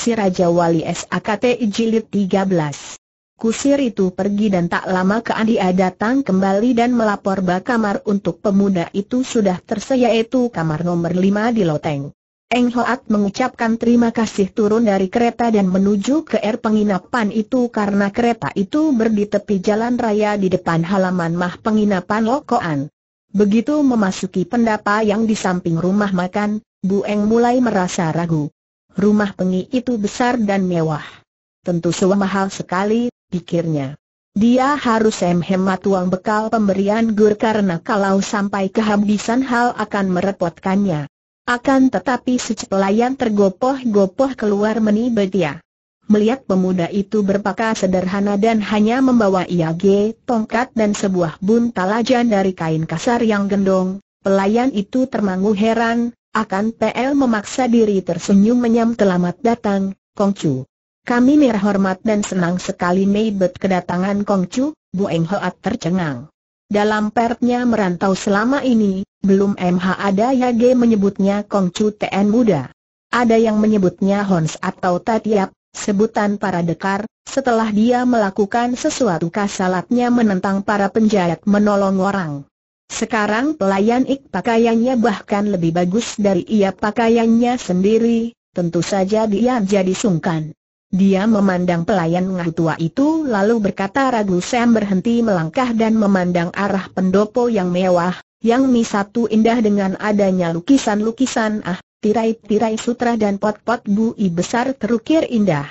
Si Raja Wali SAKT Jilid 13 Kusir itu pergi dan tak lama Keandia datang kembali dan melapor bahwa kamar untuk pemuda itu sudah tersedia itu kamar nomor 5 di Loteng. Eng Hoat mengucapkan terima kasih turun dari kereta dan menuju ke air penginapan itu karena kereta itu berdi tepi jalan raya di depan halaman mah penginapan Lokoan. Begitu memasuki pendapa yang di samping rumah makan, Bu Eng mulai merasa ragu rumah pengi itu besar dan mewah. Tentu sewa mahal sekali, pikirnya. Dia harus menghemat uang bekal pemberian Gur karena kalau sampai kehabisan hal akan merepotkannya. Akan tetapi si pelayan tergopoh-gopoh keluar meni betia. Melihat pemuda itu berpakaian sederhana dan hanya membawa iage, tongkat dan sebuah buntal dari kain kasar yang gendong, pelayan itu termangu heran, akan PL memaksa diri tersenyum menyam telamat datang, Kongcu. Kami merah hormat dan senang sekali meibet kedatangan Kongcu, Bu Eng Hoat tercengang. Dalam pertnya merantau selama ini, belum MH ada Yage menyebutnya Kongcu TN muda. Ada yang menyebutnya Hons atau Tatiap, sebutan para dekar, setelah dia melakukan sesuatu kasalatnya menentang para penjahat menolong orang. Sekarang pelayan Ik pakaiannya bahkan lebih bagus dari ia pakaiannya sendiri, tentu saja dia jadi sungkan. Dia memandang pelayan ngah tua itu lalu berkata ragu Sam berhenti melangkah dan memandang arah pendopo yang mewah, yang mi satu indah dengan adanya lukisan-lukisan ah, tirai-tirai sutra dan pot-pot bui besar terukir indah.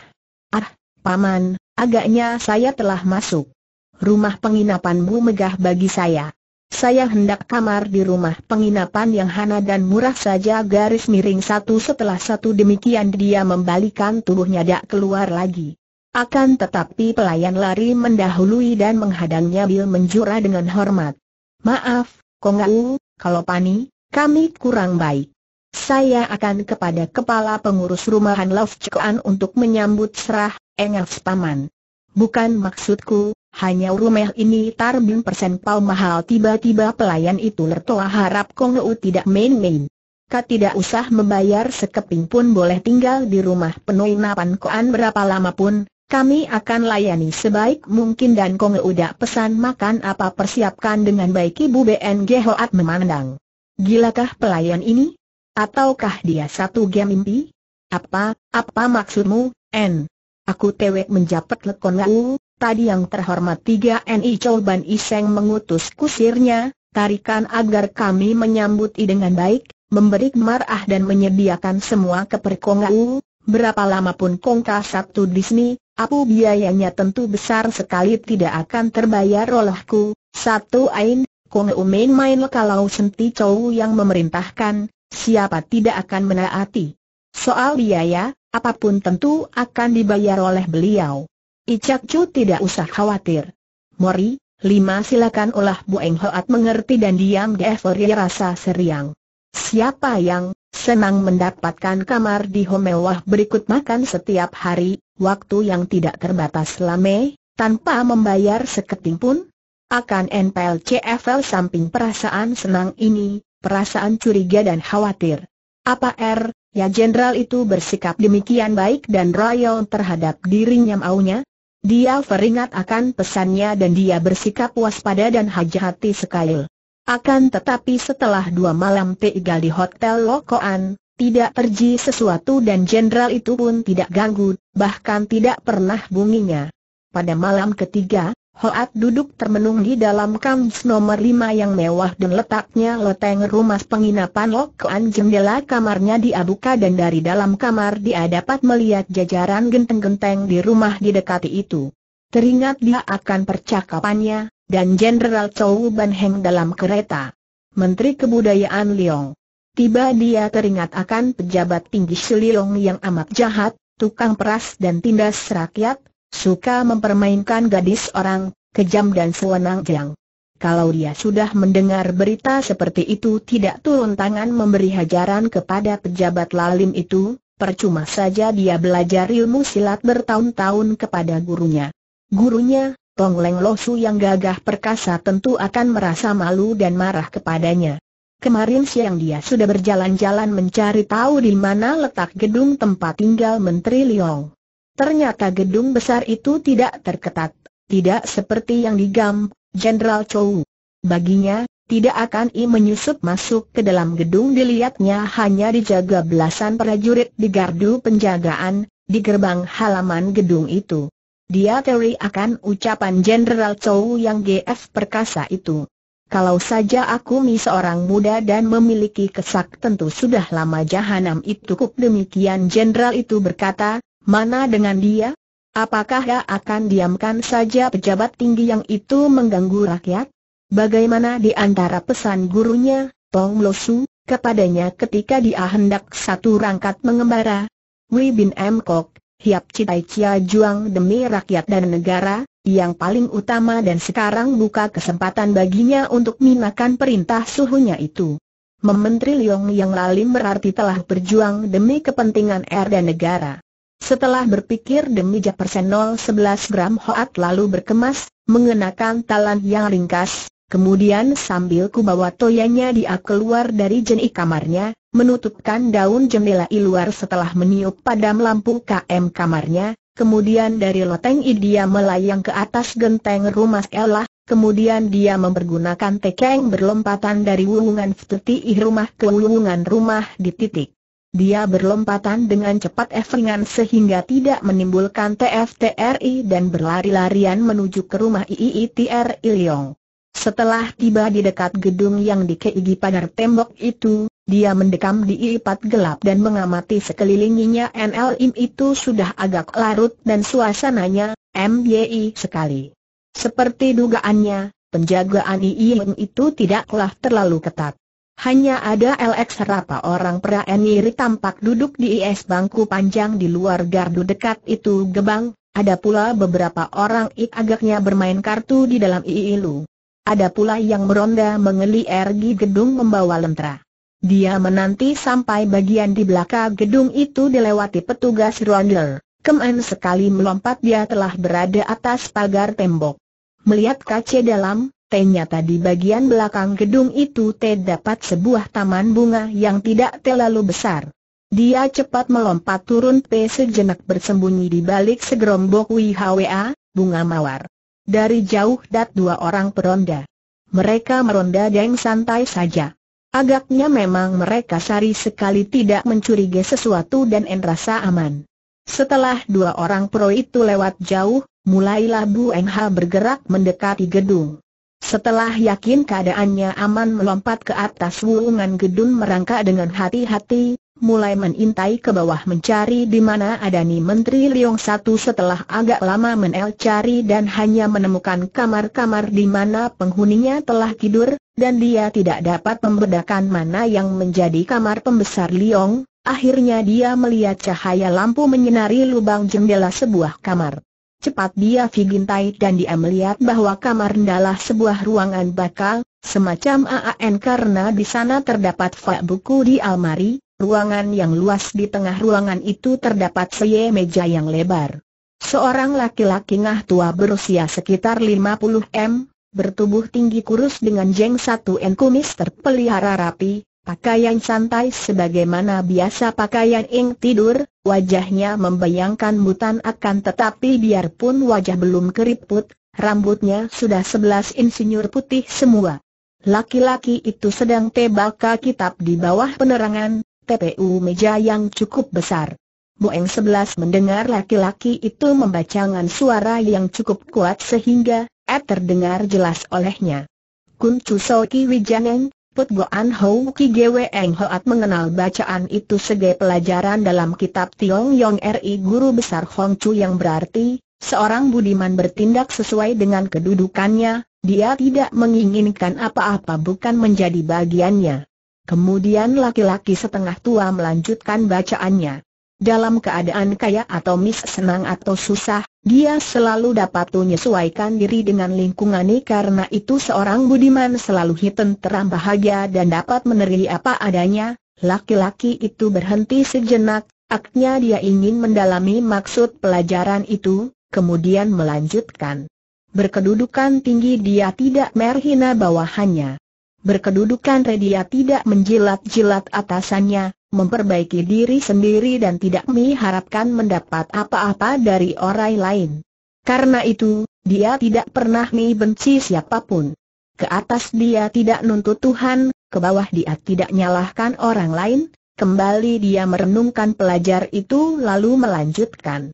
Ah, paman, agaknya saya telah masuk. Rumah penginapan bu megah bagi saya. Saya hendak kamar di rumah penginapan yang hana dan murah saja garis miring satu setelah satu demikian dia membalikan tubuhnya tak keluar lagi. Akan tetapi pelayan lari mendahului dan menghadangnya Bil menjura dengan hormat. Maaf, Kongau, kalau pani, kami kurang baik. Saya akan kepada kepala pengurus rumahan Love Cekoan untuk menyambut serah, Engels Paman. Bukan maksudku, hanya rumah ini persen pal mahal tiba-tiba pelayan itu lertoa harap Kong U tidak main-main. Kak tidak usah membayar sekeping pun boleh tinggal di rumah penuh napan koan berapa lama pun, kami akan layani sebaik mungkin dan Kong udah pesan makan apa persiapkan dengan baik Ibu BNG Hoat memandang. Gilakah pelayan ini? Ataukah dia satu game mimpi? Apa, apa maksudmu, N? Aku tewek menjapat lekon lau, Tadi yang terhormat tiga ni Coban Iseng mengutus kusirnya, tarikan agar kami menyambut i dengan baik, memberi marah dan menyediakan semua keperkongau, berapa lama pun kongka satu di sini, apu biayanya tentu besar sekali tidak akan terbayar olehku, satu ain, kongau main-main kalau senti cow yang memerintahkan, siapa tidak akan menaati. Soal biaya, apapun tentu akan dibayar oleh beliau. Icak Chu tidak usah khawatir. Mori, lima silakan olah Bueng Hoat mengerti dan diam di rasa seriang. Siapa yang senang mendapatkan kamar di Homewah berikut makan setiap hari, waktu yang tidak terbatas lame, tanpa membayar seketing pun? Akan NPL CFL samping perasaan senang ini, perasaan curiga dan khawatir. Apa R, ya jenderal itu bersikap demikian baik dan royal terhadap dirinya maunya, dia teringat akan pesannya dan dia bersikap waspada dan hati-hati sekali. Akan tetapi setelah dua malam tinggal di Hotel Lokoan, tidak terji sesuatu dan jenderal itu pun tidak ganggu, bahkan tidak pernah bunginya. Pada malam ketiga, Hoat duduk termenung di dalam kamus nomor lima yang mewah dan letaknya loteng rumah penginapan Lokoan jendela kamarnya diabuka dan dari dalam kamar dia dapat melihat jajaran genteng-genteng di rumah di didekati itu. Teringat dia akan percakapannya, dan Jenderal Chou Ban Heng dalam kereta. Menteri Kebudayaan Liong. Tiba dia teringat akan pejabat tinggi Shililong yang amat jahat, tukang peras dan tindas rakyat, Suka mempermainkan gadis orang, kejam dan sewenang-wenang. Kalau dia sudah mendengar berita seperti itu tidak turun tangan memberi hajaran kepada pejabat lalim itu, percuma saja dia belajar ilmu silat bertahun-tahun kepada gurunya. Gurunya, Tong Leng Losu yang gagah perkasa tentu akan merasa malu dan marah kepadanya. Kemarin siang dia sudah berjalan-jalan mencari tahu di mana letak gedung tempat tinggal Menteri Liong. Ternyata gedung besar itu tidak terketat, tidak seperti yang digam, Jenderal Chou, Baginya, tidak akan I menyusup masuk ke dalam gedung dilihatnya hanya dijaga belasan prajurit di gardu penjagaan, di gerbang halaman gedung itu. Dia teori akan ucapan Jenderal Chou yang GF perkasa itu. Kalau saja aku mi seorang muda dan memiliki kesak tentu sudah lama jahanam itu kup demikian Jenderal itu berkata, Mana dengan dia? Apakah ia akan diamkan saja pejabat tinggi yang itu mengganggu rakyat? Bagaimana di antara pesan gurunya, Tong Losu, kepadanya ketika dia hendak satu rangkat mengembara? Wei Bin M. Kok, hiap citai cia juang demi rakyat dan negara, yang paling utama dan sekarang buka kesempatan baginya untuk minakan perintah suhunya itu. Menteri Leong yang lalim berarti telah berjuang demi kepentingan R dan negara. Setelah berpikir demi Jefferson 011 gram hoat lalu berkemas, mengenakan talan yang ringkas, kemudian sambil kubawa toyanya dia keluar dari jenik kamarnya, menutupkan daun jendela i luar setelah meniup padam lampu KM kamarnya, kemudian dari loteng i dia melayang ke atas genteng rumah Ella, kemudian dia mempergunakan tekeng berlompatan dari wulungan ftuti rumah ke wulungan rumah di titik. Dia berlompatan dengan cepat efengan sehingga tidak menimbulkan TFTRI dan berlari-larian menuju ke rumah IITR Ilyong. Setelah tiba di dekat gedung yang dikeigi pada tembok itu, dia mendekam di ipat gelap dan mengamati sekelilinginya NLM itu sudah agak larut dan suasananya MYI sekali. Seperti dugaannya, penjagaan IIM itu tidaklah terlalu ketat. Hanya ada LX serapa orang Praeniri tampak duduk di IS bangku panjang di luar gardu dekat itu gebang, ada pula beberapa orang ik agaknya bermain kartu di dalam IILU. Ada pula yang meronda mengeli ergi gedung membawa lentera. Dia menanti sampai bagian di belakang gedung itu dilewati petugas rondel. Kemen sekali melompat dia telah berada atas pagar tembok. Melihat kaca dalam, ternyata di bagian belakang gedung itu terdapat sebuah taman bunga yang tidak terlalu besar. Dia cepat melompat turun P sejenak bersembunyi di balik segerombok WHWA, bunga mawar. Dari jauh dat dua orang peronda. Mereka meronda deng santai saja. Agaknya memang mereka sari sekali tidak mencurigai sesuatu dan enrasa aman. Setelah dua orang pro itu lewat jauh, mulailah Bu Engha bergerak mendekati gedung. Setelah yakin keadaannya aman melompat ke atas wulungan gedung merangka dengan hati-hati, mulai mengintai ke bawah mencari di mana ada ni Menteri Liong Satu setelah agak lama menel cari dan hanya menemukan kamar-kamar di mana penghuninya telah tidur, dan dia tidak dapat membedakan mana yang menjadi kamar pembesar Liong, akhirnya dia melihat cahaya lampu menyinari lubang jendela sebuah kamar. Cepat dia figintai dan dia melihat bahwa kamar adalah sebuah ruangan bakal, semacam AAN karena di sana terdapat fak buku di almari, ruangan yang luas di tengah ruangan itu terdapat seye meja yang lebar. Seorang laki-laki ngah tua berusia sekitar 50 m, bertubuh tinggi kurus dengan jeng satu n kumis terpelihara rapi, Pakaian santai sebagaimana biasa pakaian Ing tidur, wajahnya membayangkan mutan akan tetapi biarpun wajah belum keriput, rambutnya sudah sebelas insinyur putih semua. Laki-laki itu sedang tebaka kitab di bawah penerangan, TPU meja yang cukup besar. Boeng sebelas mendengar laki-laki itu membacangan suara yang cukup kuat sehingga, eh terdengar jelas olehnya. Kun Chu Soki Wijaneng, Put Goan Ho Ki Gwe Eng Hoat mengenal bacaan itu sebagai pelajaran dalam kitab Tiong Yong RI Guru Besar Hong Chu yang berarti, seorang budiman bertindak sesuai dengan kedudukannya, dia tidak menginginkan apa-apa bukan menjadi bagiannya. Kemudian laki-laki setengah tua melanjutkan bacaannya. Dalam keadaan kaya atau mis senang atau susah, dia selalu dapat menyesuaikan diri dengan lingkungannya karena itu seorang budiman selalu hitam teram bahagia dan dapat menerima apa adanya. Laki-laki itu berhenti sejenak, aknya dia ingin mendalami maksud pelajaran itu, kemudian melanjutkan. Berkedudukan tinggi dia tidak merhina bawahannya. Berkedudukan dia tidak menjilat-jilat atasannya, memperbaiki diri sendiri dan tidak mengharapkan mendapat apa-apa dari orang lain. Karena itu, dia tidak pernah mi benci siapapun. Ke atas dia tidak nuntut Tuhan, ke bawah dia tidak nyalahkan orang lain, kembali dia merenungkan pelajar itu lalu melanjutkan.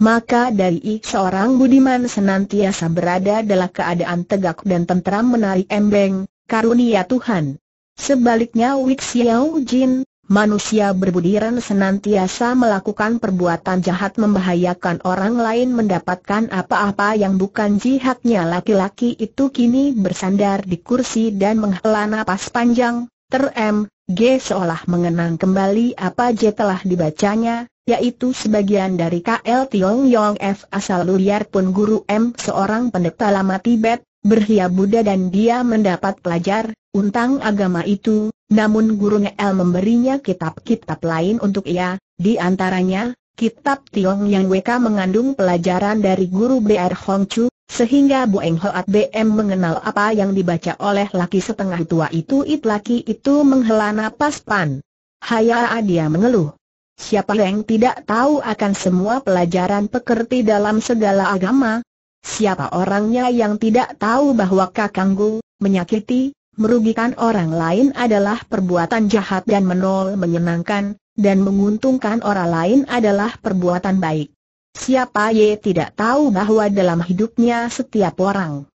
Maka dari seorang budiman senantiasa berada dalam keadaan tegak dan tentram menarik embeng, karunia Tuhan. Sebaliknya Wixiao Jin, Manusia berbudiran senantiasa melakukan perbuatan jahat membahayakan orang lain mendapatkan apa-apa yang bukan jihadnya laki-laki itu kini bersandar di kursi dan menghela napas panjang, terem, G seolah mengenang kembali apa J telah dibacanya, yaitu sebagian dari KL Tiong Yong F asal Luyar pun guru M seorang pendeta lama Tibet, berhia Buddha dan dia mendapat pelajar, untang agama itu, namun Guru Ngeel memberinya kitab-kitab lain untuk ia, di antaranya, kitab Tiong Yang WK mengandung pelajaran dari Guru BR Hong Chu, sehingga Bu Eng Hoat BM mengenal apa yang dibaca oleh laki setengah tua itu. It laki itu menghela napas pan. Haya dia mengeluh. Siapa yang tidak tahu akan semua pelajaran pekerti dalam segala agama? Siapa orangnya yang tidak tahu bahwa Kakanggu menyakiti, merugikan orang lain adalah perbuatan jahat dan menol menyenangkan, dan menguntungkan orang lain adalah perbuatan baik. Siapa ye tidak tahu bahwa dalam hidupnya setiap orang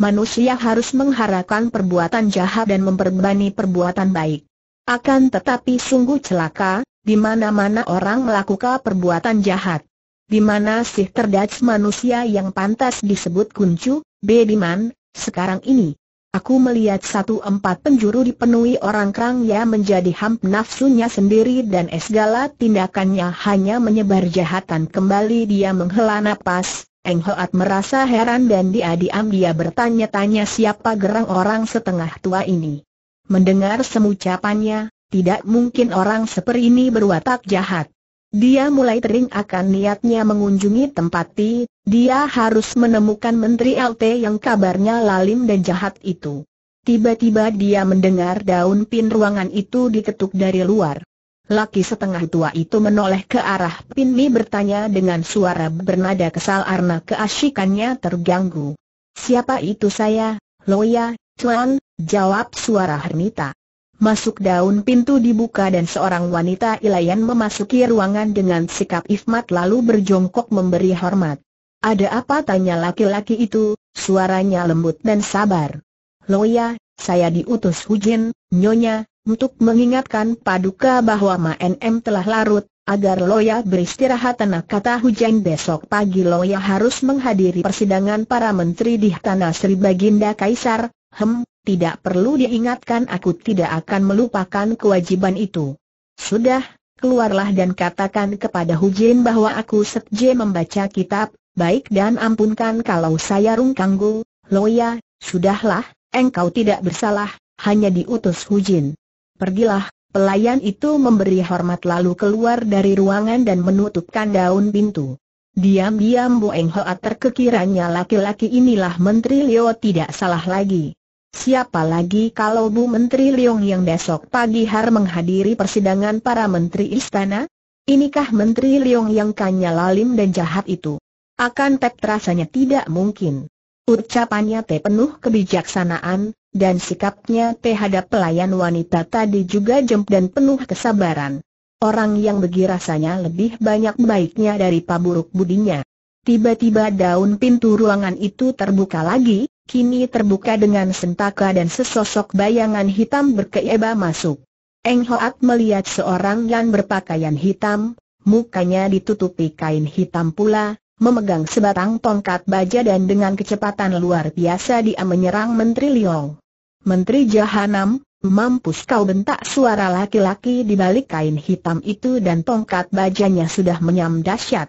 manusia harus mengharapkan perbuatan jahat dan memperbani perbuatan baik. Akan tetapi sungguh celaka, di mana-mana orang melakukan perbuatan jahat. Di mana sih terdapat manusia yang pantas disebut kuncu, Bediman, sekarang ini. Aku melihat satu empat penjuru dipenuhi orang kerang yang menjadi hamp nafsunya sendiri dan segala tindakannya hanya menyebar jahatan kembali dia menghela nafas. Eng Hoat merasa heran dan diadiam diam dia bertanya-tanya siapa gerang orang setengah tua ini. Mendengar semucapannya, tidak mungkin orang seperti ini berwatak jahat. Dia mulai tering akan niatnya mengunjungi tempat Ti, dia harus menemukan Menteri LT yang kabarnya lalim dan jahat itu. Tiba-tiba dia mendengar daun pin ruangan itu diketuk dari luar. Laki setengah tua itu menoleh ke arah pin Mi bertanya dengan suara bernada kesal karena keasikannya terganggu. Siapa itu saya, Loya, Tuan, jawab suara Hermita. Masuk daun pintu dibuka dan seorang wanita ilayan memasuki ruangan dengan sikap ifmat lalu berjongkok memberi hormat. Ada apa tanya laki-laki itu, suaranya lembut dan sabar. Loya, saya diutus Hujin, Nyonya, untuk mengingatkan Paduka bahwa Ma NM telah larut, agar Loya beristirahat tenang kata hujan besok pagi Loya harus menghadiri persidangan para menteri di Tanah Sri Baginda Kaisar, Hem, tidak perlu diingatkan aku tidak akan melupakan kewajiban itu. Sudah, keluarlah dan katakan kepada Hujin bahwa aku setje membaca kitab, baik dan ampunkan kalau saya rungkanggu, Loya, sudahlah, engkau tidak bersalah, hanya diutus Hujin. Pergilah, pelayan itu memberi hormat lalu keluar dari ruangan dan menutupkan daun pintu. Diam-diam Bu Eng Hoa terkekirannya laki-laki inilah Menteri Leo tidak salah lagi. Siapa lagi kalau Bu Menteri Leong yang besok pagi har menghadiri persidangan para menteri istana? Inikah Menteri Leong yang kanya lalim dan jahat itu? Akan tak rasanya tidak mungkin. Ucapannya teh penuh kebijaksanaan, dan sikapnya teh hadap pelayan wanita tadi juga jemp dan penuh kesabaran. Orang yang begi rasanya lebih banyak baiknya daripada buruk budinya. Tiba-tiba daun pintu ruangan itu terbuka lagi, kini terbuka dengan sentaka dan sesosok bayangan hitam berkeiba masuk. Eng Hoat melihat seorang yang berpakaian hitam, mukanya ditutupi kain hitam pula, memegang sebatang tongkat baja dan dengan kecepatan luar biasa dia menyerang Menteri Liong. Menteri Jahanam, Mampus kau bentak suara laki-laki di balik kain hitam itu dan tongkat bajanya sudah menyam dahsyat.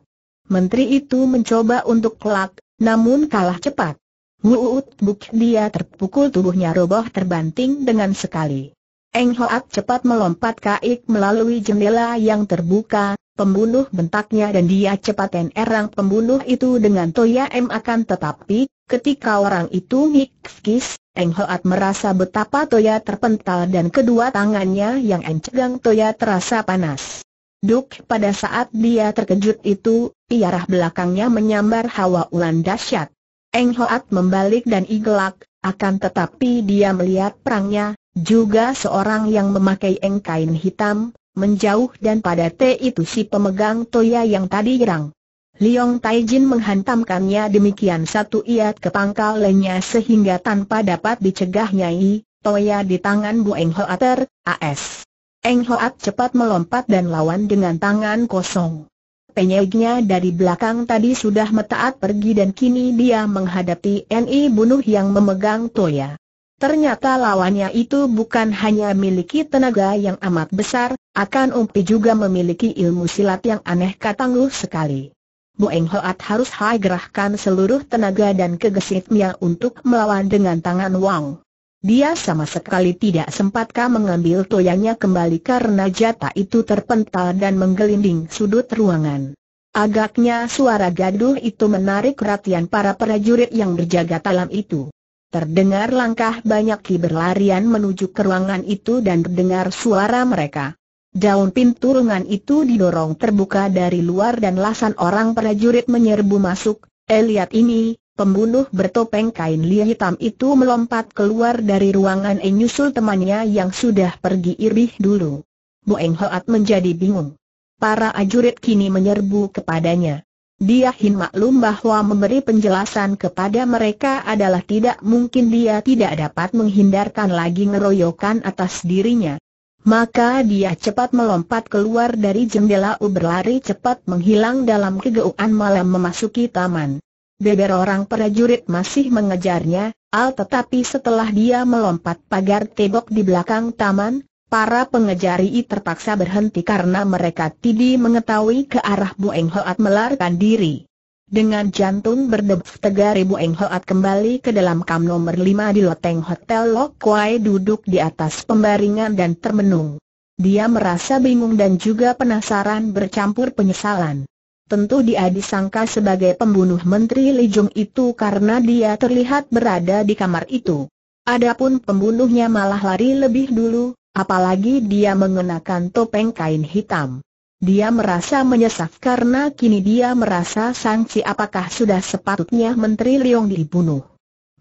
Menteri itu mencoba untuk kelak, namun kalah cepat. Wuut buk dia terpukul tubuhnya roboh terbanting dengan sekali. Eng Hoat cepat melompat kaik melalui jendela yang terbuka, pembunuh bentaknya dan dia cepat erang pembunuh itu dengan Toya M akan tetapi, ketika orang itu ngikskis, Eng Hoat merasa betapa Toya terpental dan kedua tangannya yang encegang Toya terasa panas. Duk pada saat dia terkejut itu, piarah belakangnya menyambar hawa ulan dahsyat. Eng Hoat membalik dan igelak, akan tetapi dia melihat perangnya, juga seorang yang memakai eng kain hitam, menjauh dan pada T itu si pemegang toya yang tadi gerang. Liong Taijin menghantamkannya demikian satu iat ke pangkal lenya sehingga tanpa dapat dicegah nyai, toya di tangan Bu Eng Hoater, AS. Eng Hoat cepat melompat dan lawan dengan tangan kosong penyegnya dari belakang tadi sudah metaat pergi dan kini dia menghadapi N.I. bunuh yang memegang Toya. Ternyata lawannya itu bukan hanya miliki tenaga yang amat besar, akan Umpi juga memiliki ilmu silat yang aneh katangguh sekali. Boeng Hoat harus hai gerahkan seluruh tenaga dan kegesitnya untuk melawan dengan tangan Wang. Dia sama sekali tidak sempatkah mengambil toyanya kembali karena jata itu terpental dan menggelinding sudut ruangan. Agaknya suara gaduh itu menarik perhatian para prajurit yang berjaga talam itu. Terdengar langkah banyak ki berlarian menuju ke ruangan itu dan terdengar suara mereka. Daun pintu ruangan itu didorong terbuka dari luar dan lasan orang prajurit menyerbu masuk, eh ini, Pembunuh bertopeng kain lia hitam itu melompat keluar dari ruangan enyusul temannya yang sudah pergi irih dulu. Bu Eng Hoat menjadi bingung. Para ajurit kini menyerbu kepadanya. Dia hin maklum bahwa memberi penjelasan kepada mereka adalah tidak mungkin dia tidak dapat menghindarkan lagi ngeroyokan atas dirinya. Maka dia cepat melompat keluar dari jendela berlari cepat menghilang dalam kegeuan malam memasuki taman. Beber orang prajurit masih mengejarnya, al tetapi setelah dia melompat pagar tebok di belakang taman, para pengejari itu terpaksa berhenti karena mereka tidak mengetahui ke arah Eng Hoat melarikan diri. Dengan jantung berdebu tegar Bu Eng Hoat kembali ke dalam kam nomor lima di loteng Hotel Lok Kwai duduk di atas pembaringan dan termenung. Dia merasa bingung dan juga penasaran bercampur penyesalan. Tentu dia disangka sebagai pembunuh Menteri Li Jung itu karena dia terlihat berada di kamar itu. Adapun pembunuhnya malah lari lebih dulu, apalagi dia mengenakan topeng kain hitam. Dia merasa menyesak karena kini dia merasa sangsi apakah sudah sepatutnya Menteri Leong dibunuh.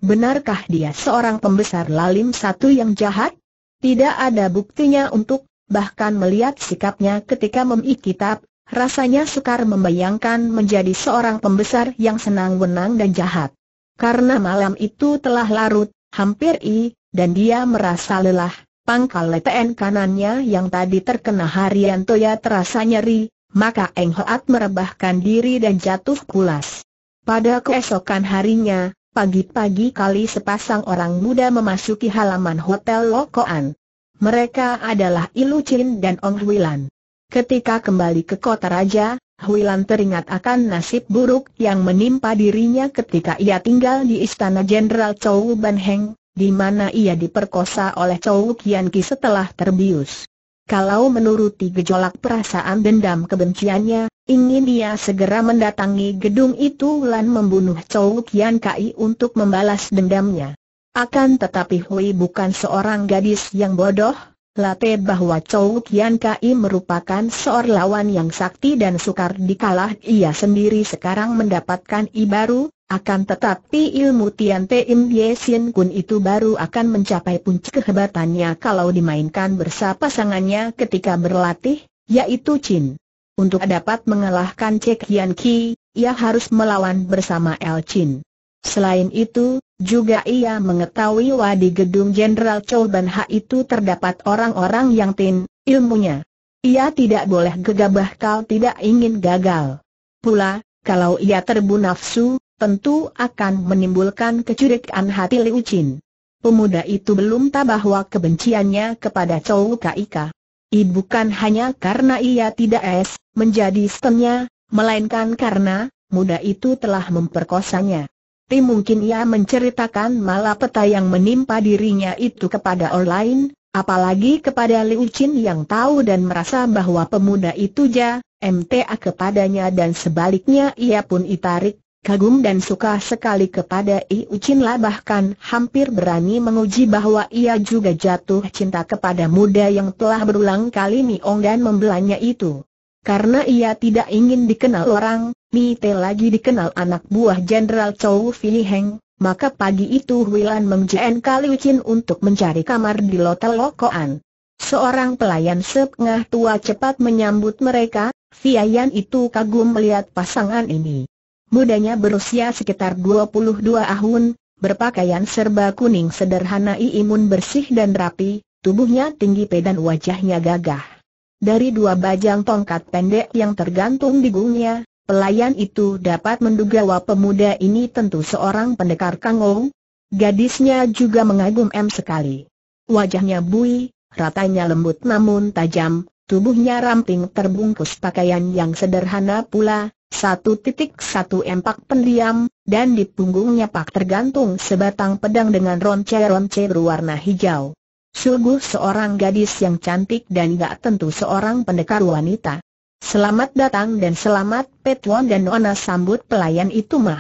Benarkah dia seorang pembesar lalim satu yang jahat? Tidak ada buktinya untuk, bahkan melihat sikapnya ketika memikirkan rasanya sukar membayangkan menjadi seorang pembesar yang senang-wenang dan jahat. Karena malam itu telah larut, hampir i, dan dia merasa lelah, pangkal leten kanannya yang tadi terkena harian Toya terasa nyeri, maka Eng Hoat merebahkan diri dan jatuh pulas. Pada keesokan harinya, pagi-pagi kali sepasang orang muda memasuki halaman Hotel Lokoan. Mereka adalah Ilu Chin dan Ong Huilan. Ketika kembali ke kota raja, Huilan teringat akan nasib buruk yang menimpa dirinya ketika ia tinggal di istana Jenderal Chou Ban Heng, di mana ia diperkosa oleh Chou Kian setelah terbius. Kalau menuruti gejolak perasaan dendam kebenciannya, ingin dia segera mendatangi gedung itu dan membunuh Chou Kian Kai untuk membalas dendamnya. Akan tetapi Hui bukan seorang gadis yang bodoh, Late bahwa Chou Kian Kai merupakan seorang lawan yang sakti dan sukar dikalah ia sendiri sekarang mendapatkan I baru, akan tetapi ilmu Tian Te Im Ye Sin Kun itu baru akan mencapai puncak kehebatannya kalau dimainkan bersama pasangannya ketika berlatih, yaitu Chin. Untuk dapat mengalahkan Cek Yan Ki, ia harus melawan bersama El Chin. Selain itu, juga ia mengetahui wah di gedung Jenderal Chou Ban Ha itu terdapat orang-orang yang tin, ilmunya. Ia tidak boleh gegabah kalau tidak ingin gagal. Pula, kalau ia terbu nafsu, tentu akan menimbulkan kecurigaan hati Liu Chin. Pemuda itu belum tahu bahwa kebenciannya kepada Chou Kaika. Ibu bukan hanya karena ia tidak es, menjadi setemnya, melainkan karena, muda itu telah memperkosanya tapi mungkin ia menceritakan malapeta yang menimpa dirinya itu kepada orang lain, apalagi kepada Liu Qin yang tahu dan merasa bahwa pemuda itu ja, MTA kepadanya dan sebaliknya ia pun itarik, kagum dan suka sekali kepada Liu Qin lah bahkan hampir berani menguji bahwa ia juga jatuh cinta kepada muda yang telah berulang kali Miong dan membelanya itu. Karena ia tidak ingin dikenal orang, Mi Te lagi dikenal anak buah Jenderal Chou Filiheng, Heng, maka pagi itu Huilan Kali Kaliwicin untuk mencari kamar di Lotel Lokoan. Seorang pelayan setengah tua cepat menyambut mereka, Fiayan itu kagum melihat pasangan ini. Mudanya berusia sekitar 22 tahun, berpakaian serba kuning sederhana imun bersih dan rapi, tubuhnya tinggi dan wajahnya gagah. Dari dua bajang tongkat pendek yang tergantung di gungnya, pelayan itu dapat menduga bahwa pemuda ini tentu seorang pendekar kangong. Gadisnya juga mengagum M sekali. Wajahnya bui, ratanya lembut namun tajam, tubuhnya ramping terbungkus pakaian yang sederhana pula, satu titik satu empak pendiam, dan di punggungnya pak tergantung sebatang pedang dengan ronce-ronce berwarna hijau. Sungguh seorang gadis yang cantik dan gak tentu seorang pendekar wanita. Selamat datang dan selamat Petuan dan Nona sambut pelayan itu mah.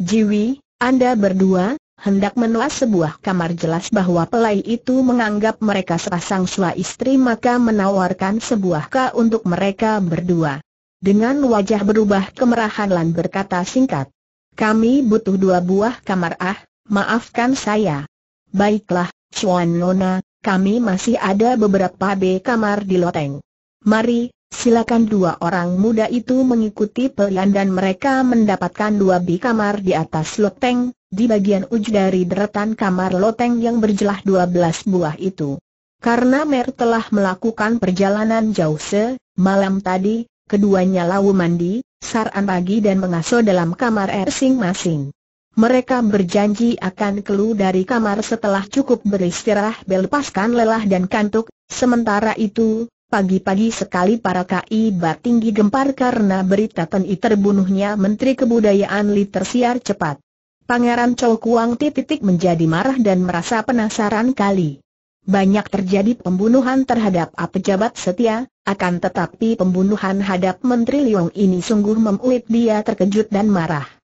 Jiwi, Anda berdua, hendak menua sebuah kamar jelas bahwa pelai itu menganggap mereka sepasang suami istri maka menawarkan sebuah ka untuk mereka berdua. Dengan wajah berubah kemerahan Lan berkata singkat. Kami butuh dua buah kamar ah, maafkan saya. Baiklah, Chuan Nona, kami masih ada beberapa B kamar di loteng. Mari, silakan dua orang muda itu mengikuti pelan dan mereka mendapatkan dua B kamar di atas loteng, di bagian ujung dari deretan kamar loteng yang berjelah belas buah itu. Karena Mer telah melakukan perjalanan jauh se, malam tadi, keduanya lau mandi, saran pagi dan mengasuh dalam kamar air masing-masing. Mereka berjanji akan keluar dari kamar setelah cukup beristirahat belepaskan lelah dan kantuk. Sementara itu, pagi-pagi sekali para kaiba tinggi gempar karena berita tentang terbunuhnya Menteri Kebudayaan Li tersiar cepat. Pangeran Chow Kuang titik menjadi marah dan merasa penasaran kali. Banyak terjadi pembunuhan terhadap pejabat setia, akan tetapi pembunuhan hadap Menteri Liong ini sungguh membuat dia terkejut dan marah.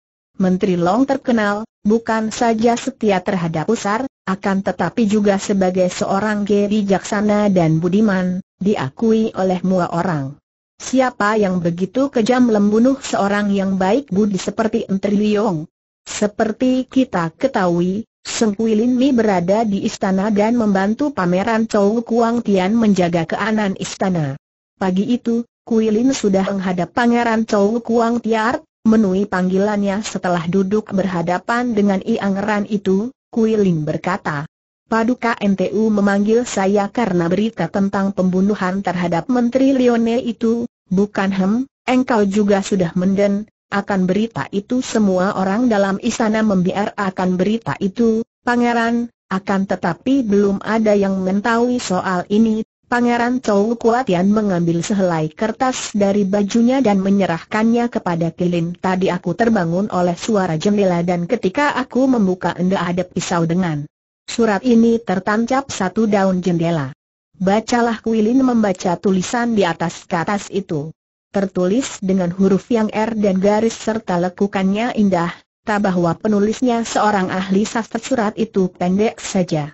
Menteri Long terkenal, bukan saja setia terhadap Usar, akan tetapi juga sebagai seorang geri jaksana dan budiman, diakui oleh mua orang. Siapa yang begitu kejam membunuh seorang yang baik budi seperti Menteri Liong? Seperti kita ketahui, Seng Lin Mi berada di istana dan membantu pameran Chow Kuang Tian menjaga keanan istana. Pagi itu, Kui Lin sudah menghadap Pangeran Chow Kuang Tian. Menui panggilannya setelah duduk berhadapan dengan Iangran itu, Kui Ling berkata, Paduka NTU memanggil saya karena berita tentang pembunuhan terhadap Menteri Lione itu, bukan hem, engkau juga sudah menden, akan berita itu semua orang dalam istana membiar akan berita itu, pangeran, akan tetapi belum ada yang mengetahui soal ini, Pangeran Chou Kuatian mengambil sehelai kertas dari bajunya dan menyerahkannya kepada Kilin. Tadi aku terbangun oleh suara jendela dan ketika aku membuka enda ada pisau dengan surat ini tertancap satu daun jendela. Bacalah Kilin membaca tulisan di atas kertas itu. Tertulis dengan huruf yang R dan garis serta lekukannya indah, tak bahwa penulisnya seorang ahli sastra surat itu pendek saja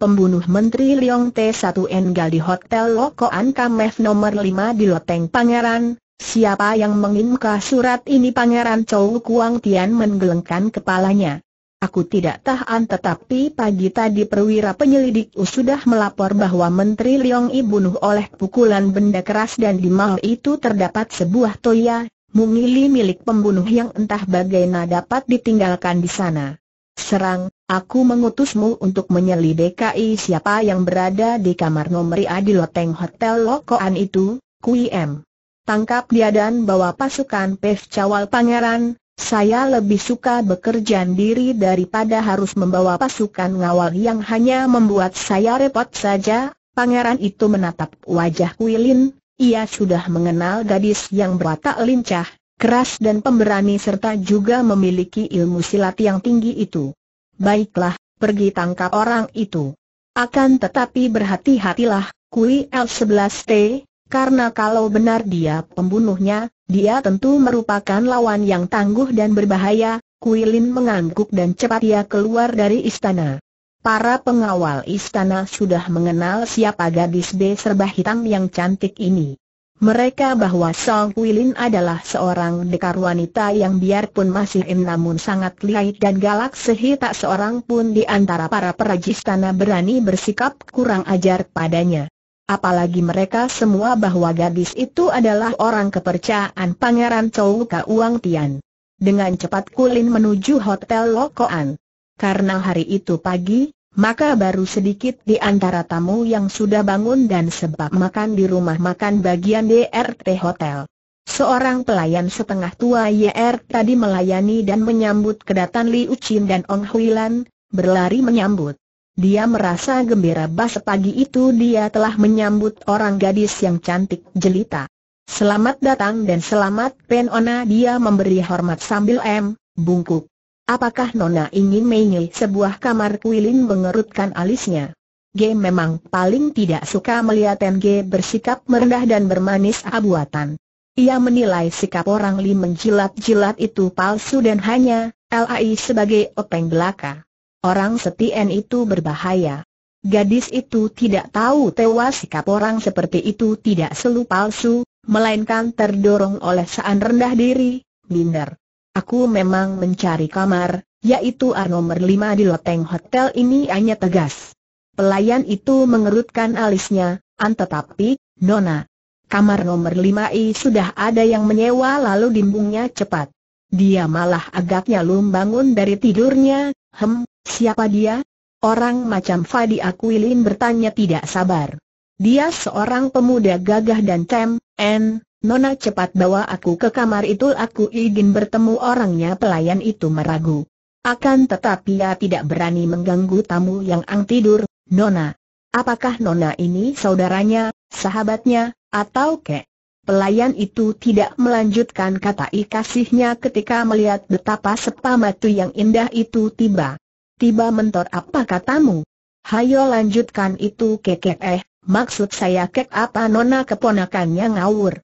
pembunuh Menteri Leong T1N di Hotel Anka Kamef nomor 5 di Loteng Pangeran, siapa yang menginkah surat ini Pangeran Chow Kuang Tian menggelengkan kepalanya. Aku tidak tahan tetapi pagi tadi perwira penyelidik U sudah melapor bahwa Menteri Leong I bunuh oleh pukulan benda keras dan di mal itu terdapat sebuah toya, mungili milik pembunuh yang entah bagaimana dapat ditinggalkan di sana. Serang, aku mengutusmu untuk menyelidiki siapa yang berada di kamar nomor A di loteng hotel Lokoan itu, Kui M. Tangkap dia dan bawa pasukan Pef Cawal Pangeran, saya lebih suka bekerja sendiri daripada harus membawa pasukan ngawal yang hanya membuat saya repot saja. Pangeran itu menatap wajah Kuilin, ia sudah mengenal gadis yang berwatak lincah, keras dan pemberani serta juga memiliki ilmu silat yang tinggi itu. Baiklah, pergi tangkap orang itu. Akan tetapi berhati-hatilah, Kui L11T, karena kalau benar dia pembunuhnya, dia tentu merupakan lawan yang tangguh dan berbahaya, Kui Lin mengangguk dan cepat ia keluar dari istana. Para pengawal istana sudah mengenal siapa gadis B serba hitam yang cantik ini mereka bahwa Song Wilin adalah seorang dekar wanita yang biarpun masih in namun sangat lihai dan galak sehingga tak seorang pun di antara para perajis tanah berani bersikap kurang ajar padanya. Apalagi mereka semua bahwa gadis itu adalah orang kepercayaan Pangeran Chou Ka Uang Tian. Dengan cepat Kulin menuju Hotel Lokoan. Karena hari itu pagi, maka baru sedikit di antara tamu yang sudah bangun dan sebab makan di rumah makan bagian DRT Hotel. Seorang pelayan setengah tua YR tadi melayani dan menyambut kedatangan Li Uchin dan Ong Huilan, berlari menyambut. Dia merasa gembira bas pagi itu dia telah menyambut orang gadis yang cantik jelita. Selamat datang dan selamat penona dia memberi hormat sambil M, bungkuk. Apakah Nona ingin menye sebuah kamar Kuilin mengerutkan alisnya? G memang paling tidak suka melihat NG bersikap merendah dan bermanis abuatan. Ia menilai sikap orang Li menjilat-jilat itu palsu dan hanya LAI sebagai openg belaka. Orang setien itu berbahaya. Gadis itu tidak tahu tewas sikap orang seperti itu tidak selalu palsu, melainkan terdorong oleh saan rendah diri, minder. Aku memang mencari kamar, yaitu a nomor 5 di loteng hotel ini hanya tegas. Pelayan itu mengerutkan alisnya, tetapi, Nona, kamar nomor 5I sudah ada yang menyewa lalu dimbungnya cepat. Dia malah agaknya lumbangun dari tidurnya, hem, siapa dia? Orang macam Fadi Aquilin bertanya tidak sabar. Dia seorang pemuda gagah dan cem, en, Nona cepat bawa aku ke kamar itu aku ingin bertemu orangnya pelayan itu meragu. Akan tetapi ia tidak berani mengganggu tamu yang ang tidur, Nona. Apakah Nona ini saudaranya, sahabatnya, atau kek? Pelayan itu tidak melanjutkan kata ikasihnya ketika melihat betapa sepamatu yang indah itu tiba. Tiba mentor apa katamu? Hayo lanjutkan itu kekek eh, maksud saya kek apa nona keponakannya ngawur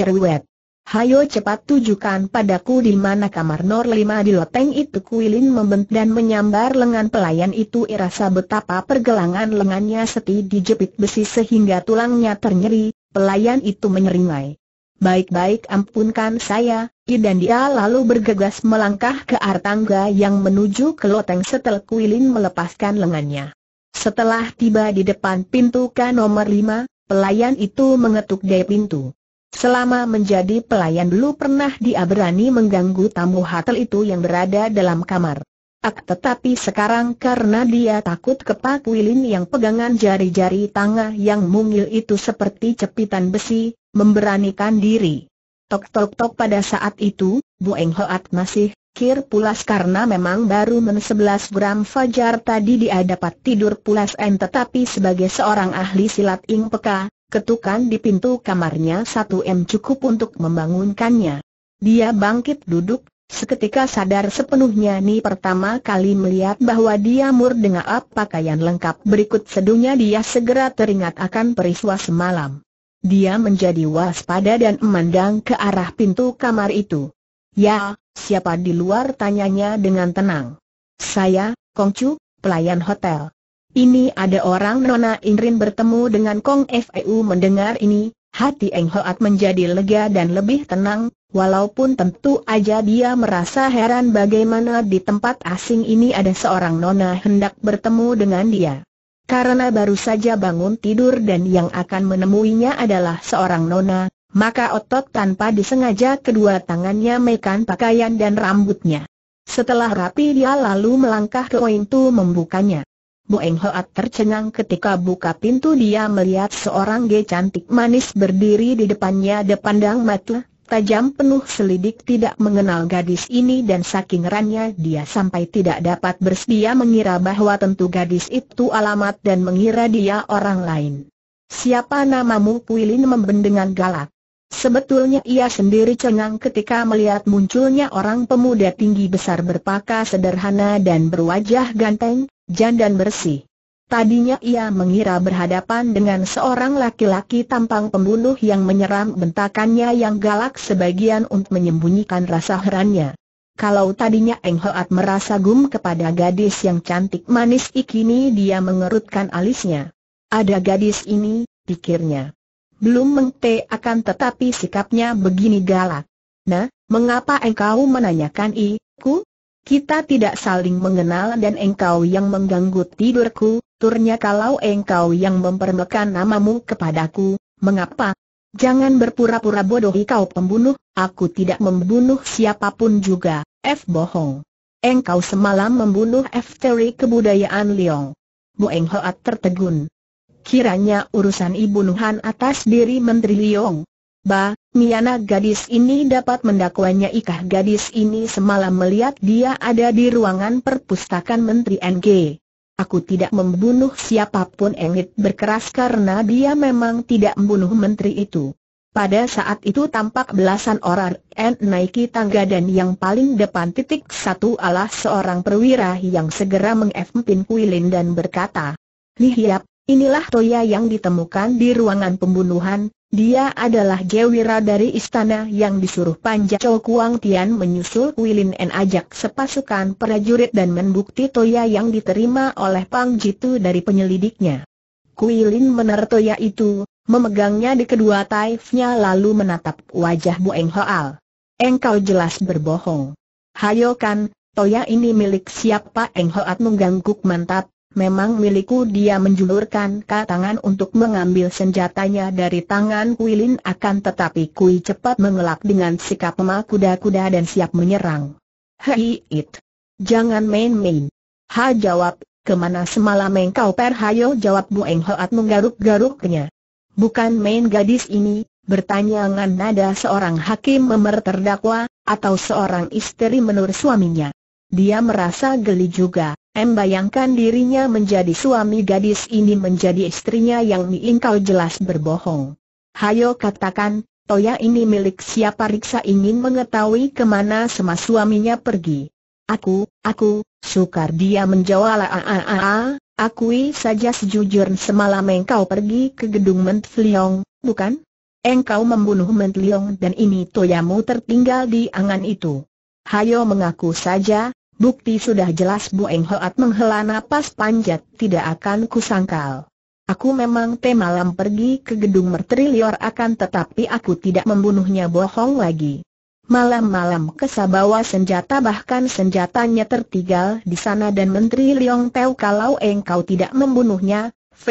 keruet. Hayo cepat tujukan padaku di mana kamar nor lima di loteng itu Kuilin membent dan menyambar lengan pelayan itu irasa betapa pergelangan lengannya seti dijepit besi sehingga tulangnya ternyeri, pelayan itu menyeringai. Baik-baik ampunkan saya, I dan dia lalu bergegas melangkah ke arah tangga yang menuju ke loteng setel Kuilin melepaskan lengannya. Setelah tiba di depan pintu K nomor lima, pelayan itu mengetuk daya pintu. Selama menjadi pelayan dulu pernah dia berani mengganggu tamu hotel itu yang berada dalam kamar. Ak ah, tetapi sekarang karena dia takut kepak Wilin yang pegangan jari-jari tangan yang mungil itu seperti cepitan besi, memberanikan diri. Tok-tok-tok pada saat itu, Bu Eng Hoat masih kir pulas karena memang baru men 11 gram fajar tadi dia dapat tidur pulas en tetapi sebagai seorang ahli silat ing peka, Ketukan di pintu kamarnya satu M cukup untuk membangunkannya. Dia bangkit duduk, seketika sadar sepenuhnya Ni pertama kali melihat bahwa dia mur dengan ap pakaian lengkap berikut sedunia dia segera teringat akan peristiwa semalam. Dia menjadi waspada dan memandang ke arah pintu kamar itu. Ya, siapa di luar tanyanya dengan tenang. Saya, Kongcu, pelayan hotel. Ini ada orang Nona Inrin bertemu dengan Kong Fu e mendengar ini, hati Eng Hoat menjadi lega dan lebih tenang, walaupun tentu aja dia merasa heran bagaimana di tempat asing ini ada seorang Nona hendak bertemu dengan dia. Karena baru saja bangun tidur dan yang akan menemuinya adalah seorang Nona, maka otot tanpa disengaja kedua tangannya mekan pakaian dan rambutnya. Setelah rapi dia lalu melangkah ke Ointu membukanya. Boeng Hoat tercengang ketika buka pintu dia melihat seorang ge cantik manis berdiri di depannya depandang mata, tajam penuh selidik tidak mengenal gadis ini dan saking rannya dia sampai tidak dapat bersedia mengira bahwa tentu gadis itu alamat dan mengira dia orang lain. Siapa namamu Kuilin membendengan galak. Sebetulnya ia sendiri cengang ketika melihat munculnya orang pemuda tinggi besar berpakaian sederhana dan berwajah ganteng, jandan bersih. Tadinya ia mengira berhadapan dengan seorang laki-laki tampang pembunuh yang menyeram bentakannya yang galak sebagian untuk menyembunyikan rasa herannya. Kalau tadinya Eng Hoat merasa gum kepada gadis yang cantik manis ikini dia mengerutkan alisnya. Ada gadis ini, pikirnya. Belum mengte akan tetapi sikapnya begini galak. Nah, mengapa engkau menanyakan iku? Kita tidak saling mengenal dan engkau yang mengganggu tidurku, turnya kalau engkau yang mempermekan namamu kepadaku, mengapa? Jangan berpura-pura bodoh kau pembunuh, aku tidak membunuh siapapun juga, F bohong. Engkau semalam membunuh F Terry kebudayaan Bu Eng Hoat tertegun. Kiranya urusan ibu Nuhan atas diri Menteri Leong. Bah, Miana gadis ini dapat mendakwanya ikah gadis ini semalam melihat dia ada di ruangan perpustakaan Menteri NG. Aku tidak membunuh siapapun Engit berkeras karena dia memang tidak membunuh menteri itu. Pada saat itu tampak belasan orang N naiki tangga dan yang paling depan titik satu adalah seorang perwira yang segera mengefmpin Kuilin dan berkata, Lihiap, inilah Toya yang ditemukan di ruangan pembunuhan, dia adalah Gewira dari istana yang disuruh Panja Chow Kuang Tian menyusul Wilin En ajak sepasukan prajurit dan membukti Toya yang diterima oleh Pang Jitu dari penyelidiknya. Kuilin menertoya itu, memegangnya di kedua taifnya lalu menatap wajah Bu Eng Hoal. Engkau jelas berbohong. Hayo kan, Toya ini milik siapa Eng Hoat mengganggu mantap, Memang milikku dia menjulurkan ke tangan untuk mengambil senjatanya dari tangan Kuilin akan tetapi Kui cepat mengelak dengan sikap memak kuda-kuda dan siap menyerang. Hei it! Jangan main-main. Ha jawab, kemana semalam engkau perhayo jawab Bu Eng Hoat menggaruk-garuknya. Bukan main gadis ini, bertanya dengan nada seorang hakim memer atau seorang istri menurut suaminya. Dia merasa geli juga, membayangkan dirinya menjadi suami gadis ini menjadi istrinya yang diingkau jelas berbohong. Hayo katakan, Toya ini milik siapa Riksa ingin mengetahui kemana semua suaminya pergi. Aku, aku, sukar dia menjawab aaa, ah, ah, ah, akui saja sejujur semalam engkau pergi ke gedung Mentliong, bukan? Engkau membunuh Mentliong dan ini toyamu tertinggal di angan itu. Hayo mengaku saja, Bukti sudah jelas Bu. Hoat menghela napas panjat, tidak akan kusangkal. Aku memang teh malam pergi ke gedung lior, akan tetapi aku tidak membunuhnya bohong lagi. Malam-malam kesabawa senjata bahkan senjatanya tertinggal di sana dan Menteri Liong Teu kalau engkau tidak membunuhnya, V,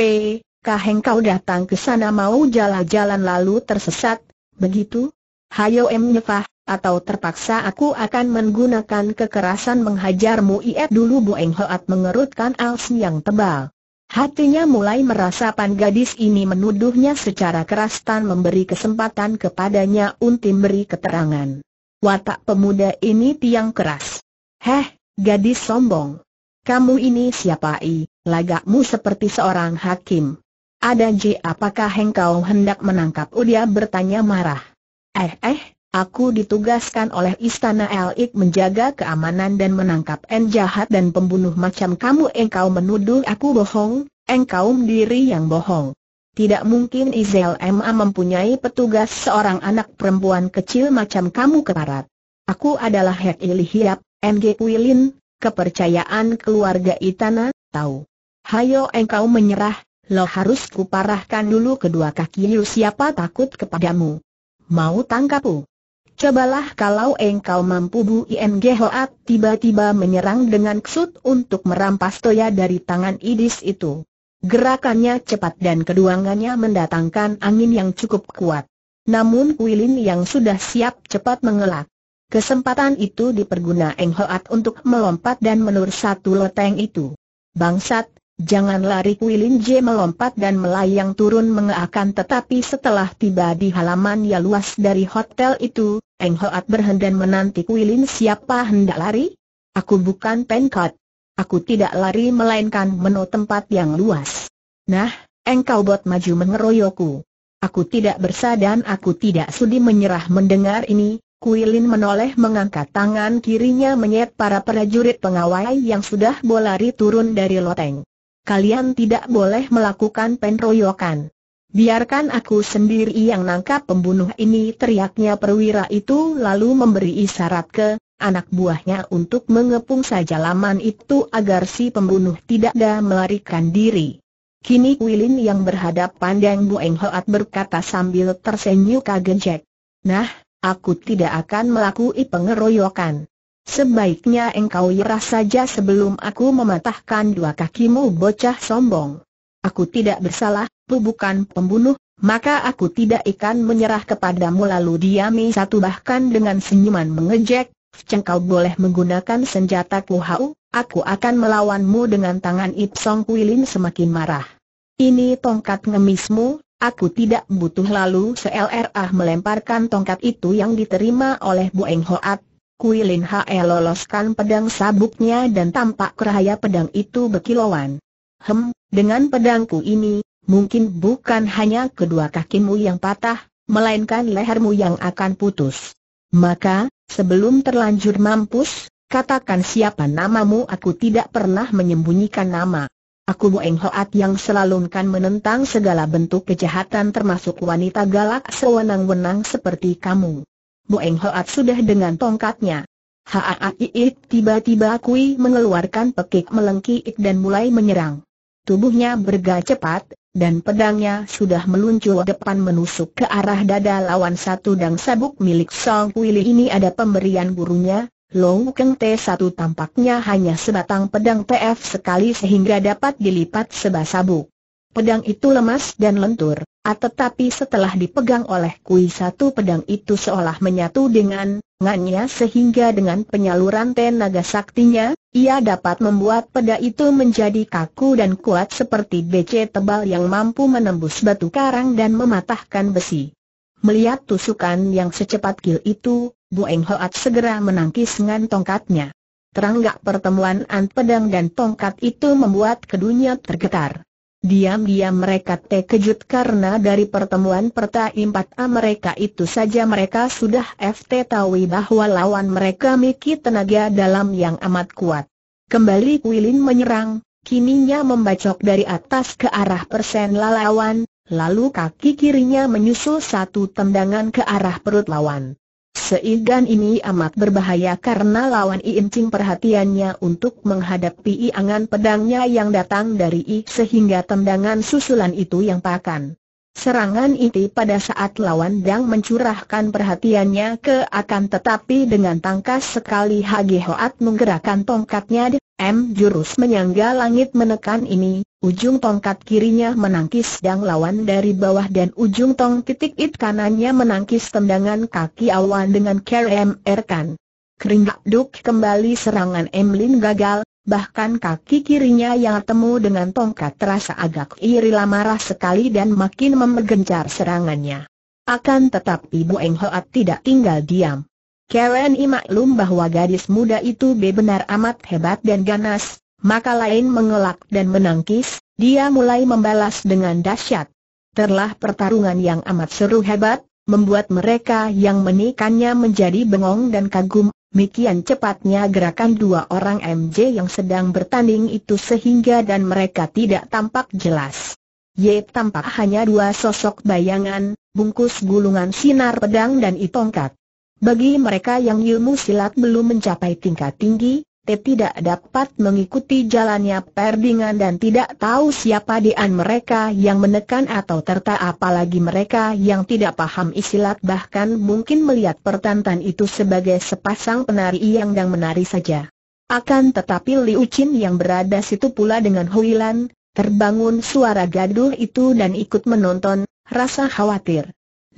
kah engkau datang ke sana mau jalan-jalan lalu tersesat, begitu? Hayo em nyefah, atau terpaksa aku akan menggunakan kekerasan menghajarmu Iet iya, dulu Bu Eng Hoat mengerutkan alis yang tebal. Hatinya mulai merasa pan gadis ini menuduhnya secara keras tan memberi kesempatan kepadanya untuk memberi keterangan. Watak pemuda ini tiang keras. Heh, gadis sombong. Kamu ini siapa i, lagakmu seperti seorang hakim. Ada J apakah engkau hendak menangkap Udia bertanya marah. Eh eh, Aku ditugaskan oleh Istana Elik menjaga keamanan dan menangkap en jahat dan pembunuh macam kamu engkau menuduh aku bohong, engkau diri yang bohong. Tidak mungkin Izel Ma mempunyai petugas seorang anak perempuan kecil macam kamu keparat. Aku adalah Hek Ilihiap, Ng MG Wilin, kepercayaan keluarga Itana, tahu. Hayo engkau menyerah, lo harus kuparahkan dulu kedua kaki lu siapa takut kepadamu. Mau tangkapu? Cobalah kalau engkau mampu Bu Ing Hoat tiba-tiba menyerang dengan kesut untuk merampas toya dari tangan Idis itu. Gerakannya cepat dan keduangannya mendatangkan angin yang cukup kuat. Namun Kuilin yang sudah siap cepat mengelak. Kesempatan itu dipergunakan Eng Hoat untuk melompat dan menur satu loteng itu. Bangsat, Jangan lari Kuilin J melompat dan melayang turun mengeakan tetapi setelah tiba di halaman yang luas dari hotel itu, Eng Hoat berhendan menanti Kuilin siapa hendak lari? Aku bukan Penkot. Aku tidak lari melainkan menu tempat yang luas. Nah, engkau bot maju mengeroyokku. Aku tidak dan aku tidak sudi menyerah mendengar ini, Kuilin menoleh mengangkat tangan kirinya menyet para prajurit pengawal yang sudah bolari turun dari loteng kalian tidak boleh melakukan penroyokan. Biarkan aku sendiri yang nangkap pembunuh ini teriaknya perwira itu lalu memberi isyarat ke anak buahnya untuk mengepung saja laman itu agar si pembunuh tidak ada melarikan diri. Kini Wilin yang berhadapan dengan Bu Eng Hoat berkata sambil tersenyum kaget Nah, aku tidak akan melakui pengeroyokan. Sebaiknya engkau yerah saja sebelum aku mematahkan dua kakimu bocah sombong. Aku tidak bersalah, aku bukan pembunuh, maka aku tidak akan menyerah kepadamu lalu diami satu bahkan dengan senyuman mengejek, Cengkau boleh menggunakan senjata kuhau, aku akan melawanmu dengan tangan Ipsong Kuilin semakin marah. Ini tongkat ngemismu, aku tidak butuh lalu se se-LRA melemparkan tongkat itu yang diterima oleh Bu Eng Hoat, Kuilin Lin loloskan pedang sabuknya dan tampak kerahaya pedang itu berkilauan. Hem, dengan pedangku ini, mungkin bukan hanya kedua kakimu yang patah, melainkan lehermu yang akan putus. Maka, sebelum terlanjur mampus, katakan siapa namamu aku tidak pernah menyembunyikan nama. Aku Boeng Hoat yang selalu menentang segala bentuk kejahatan termasuk wanita galak sewenang-wenang seperti kamu. Boeng Hoat sudah dengan tongkatnya. iit tiba-tiba Kui mengeluarkan pekik melengkik dan mulai menyerang. Tubuhnya bergerak cepat, dan pedangnya sudah meluncur depan menusuk ke arah dada lawan satu dang sabuk milik Song Kuili ini ada pemberian gurunya, Long Keng T1 tampaknya hanya sebatang pedang TF sekali sehingga dapat dilipat sebab sabuk. Pedang itu lemas dan lentur, ah, tetapi setelah dipegang oleh kui satu pedang itu seolah menyatu dengan ngannya sehingga dengan penyaluran tenaga saktinya, ia dapat membuat pedang itu menjadi kaku dan kuat seperti BC tebal yang mampu menembus batu karang dan mematahkan besi. Melihat tusukan yang secepat kil itu, Bu Eng Hoat segera menangkis dengan tongkatnya. Teranggak pertemuan ant pedang dan tongkat itu membuat kedunya tergetar. Diam-diam mereka terkejut karena dari pertemuan perta empat A mereka itu saja mereka sudah FT tahu bahwa lawan mereka memiliki tenaga dalam yang amat kuat. Kembali Kuilin menyerang, kininya membacok dari atas ke arah persen lawan, lalu kaki kirinya menyusul satu tendangan ke arah perut lawan. Seigan ini amat berbahaya karena lawan Iincing perhatiannya untuk menghadapi iangan pedangnya yang datang dari I sehingga tendangan susulan itu yang pakan. Serangan itu pada saat lawan Dang mencurahkan perhatiannya ke akan tetapi dengan tangkas sekali Hagi Hoat menggerakkan tongkatnya di M. Jurus menyangga langit menekan ini, ujung tongkat kirinya menangkis dang lawan dari bawah dan ujung tong titik it kanannya menangkis tendangan kaki awan dengan M Erkan. Keringak duk kembali serangan Lin gagal, bahkan kaki kirinya yang temu dengan tongkat terasa agak iri marah sekali dan makin memegencar serangannya. Akan tetapi Bu Eng Hoat tidak tinggal diam. Karen maklum bahwa gadis muda itu benar amat hebat dan ganas, maka lain mengelak dan menangkis, dia mulai membalas dengan dahsyat. Terlah pertarungan yang amat seru hebat, membuat mereka yang menikannya menjadi bengong dan kagum, mikian cepatnya gerakan dua orang MJ yang sedang bertanding itu sehingga dan mereka tidak tampak jelas. Ye tampak hanya dua sosok bayangan, bungkus gulungan sinar pedang dan itongkat. Bagi mereka yang ilmu silat belum mencapai tingkat tinggi, Te tidak dapat mengikuti jalannya perdingan dan tidak tahu siapa dian mereka yang menekan atau terta apalagi mereka yang tidak paham isilat bahkan mungkin melihat pertantan itu sebagai sepasang penari yang dan menari saja. Akan tetapi Liu Qin yang berada situ pula dengan Huilan, terbangun suara gaduh itu dan ikut menonton, rasa khawatir.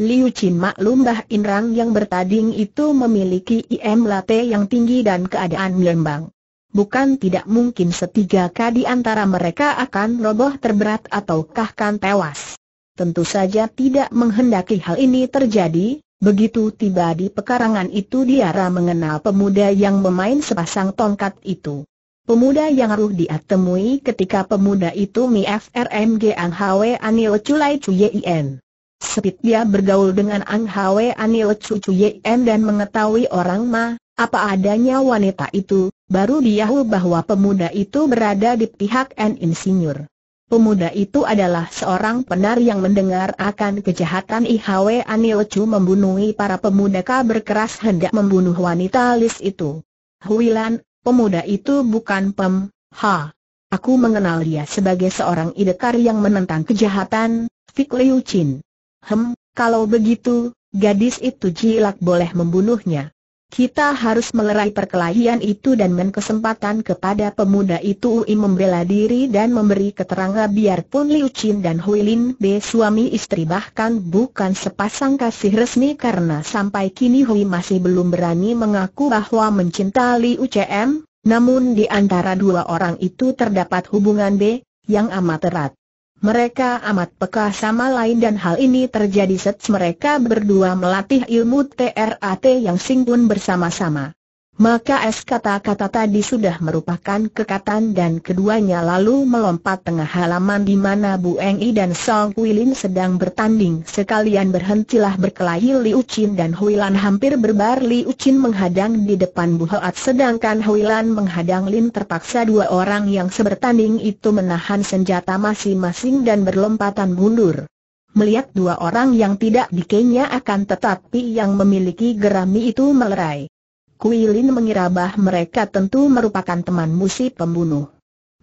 Liu Qi maklum Bah Inrang yang bertanding itu memiliki IM latte yang tinggi dan keadaan melembang. Bukan tidak mungkin setiga k antara mereka akan roboh terberat ataukah kan tewas. Tentu saja tidak menghendaki hal ini terjadi, begitu tiba di pekarangan itu Diara mengenal pemuda yang memain sepasang tongkat itu. Pemuda yang ruh dia temui ketika pemuda itu mi G Ang Hwe anil Culai Cuyen. Sepit dia bergaul dengan Ang Hwe Anil Cucu Yen dan mengetahui orang Ma, apa adanya wanita itu, baru dia bahwa pemuda itu berada di pihak N Insinyur. Pemuda itu adalah seorang penar yang mendengar akan kejahatan IHW Anil Chu membunuhi para pemuda K berkeras hendak membunuh wanita Lis itu. Huilan, pemuda itu bukan pem, ha. Aku mengenal dia sebagai seorang idekar yang menentang kejahatan, Fik Liu Chin. Hem, kalau begitu, gadis itu jilak boleh membunuhnya. Kita harus melerai perkelahian itu dan menkesempatan kepada pemuda itu Ui membela diri dan memberi keterangan biarpun Liu Qin dan Hui Lin B suami istri bahkan bukan sepasang kasih resmi karena sampai kini Hui masih belum berani mengaku bahwa mencinta Liu Qin, namun di antara dua orang itu terdapat hubungan B yang amat erat. Mereka amat peka sama lain dan hal ini terjadi set mereka berdua melatih ilmu TRAT yang singgun bersama-sama. Maka es kata-kata tadi sudah merupakan kekatan dan keduanya lalu melompat tengah halaman di mana Bu Eng I dan Song Kuilin sedang bertanding. Sekalian berhentilah berkelahi Liu Chin dan Huilan hampir berbar Liu Chin menghadang di depan Bu Hoat sedangkan Huilan menghadang Lin terpaksa dua orang yang sebertanding itu menahan senjata masing-masing dan berlompatan mundur. Melihat dua orang yang tidak dikenya akan tetapi yang memiliki gerami itu melerai. Kuilin mengira bah mereka tentu merupakan teman musi pembunuh.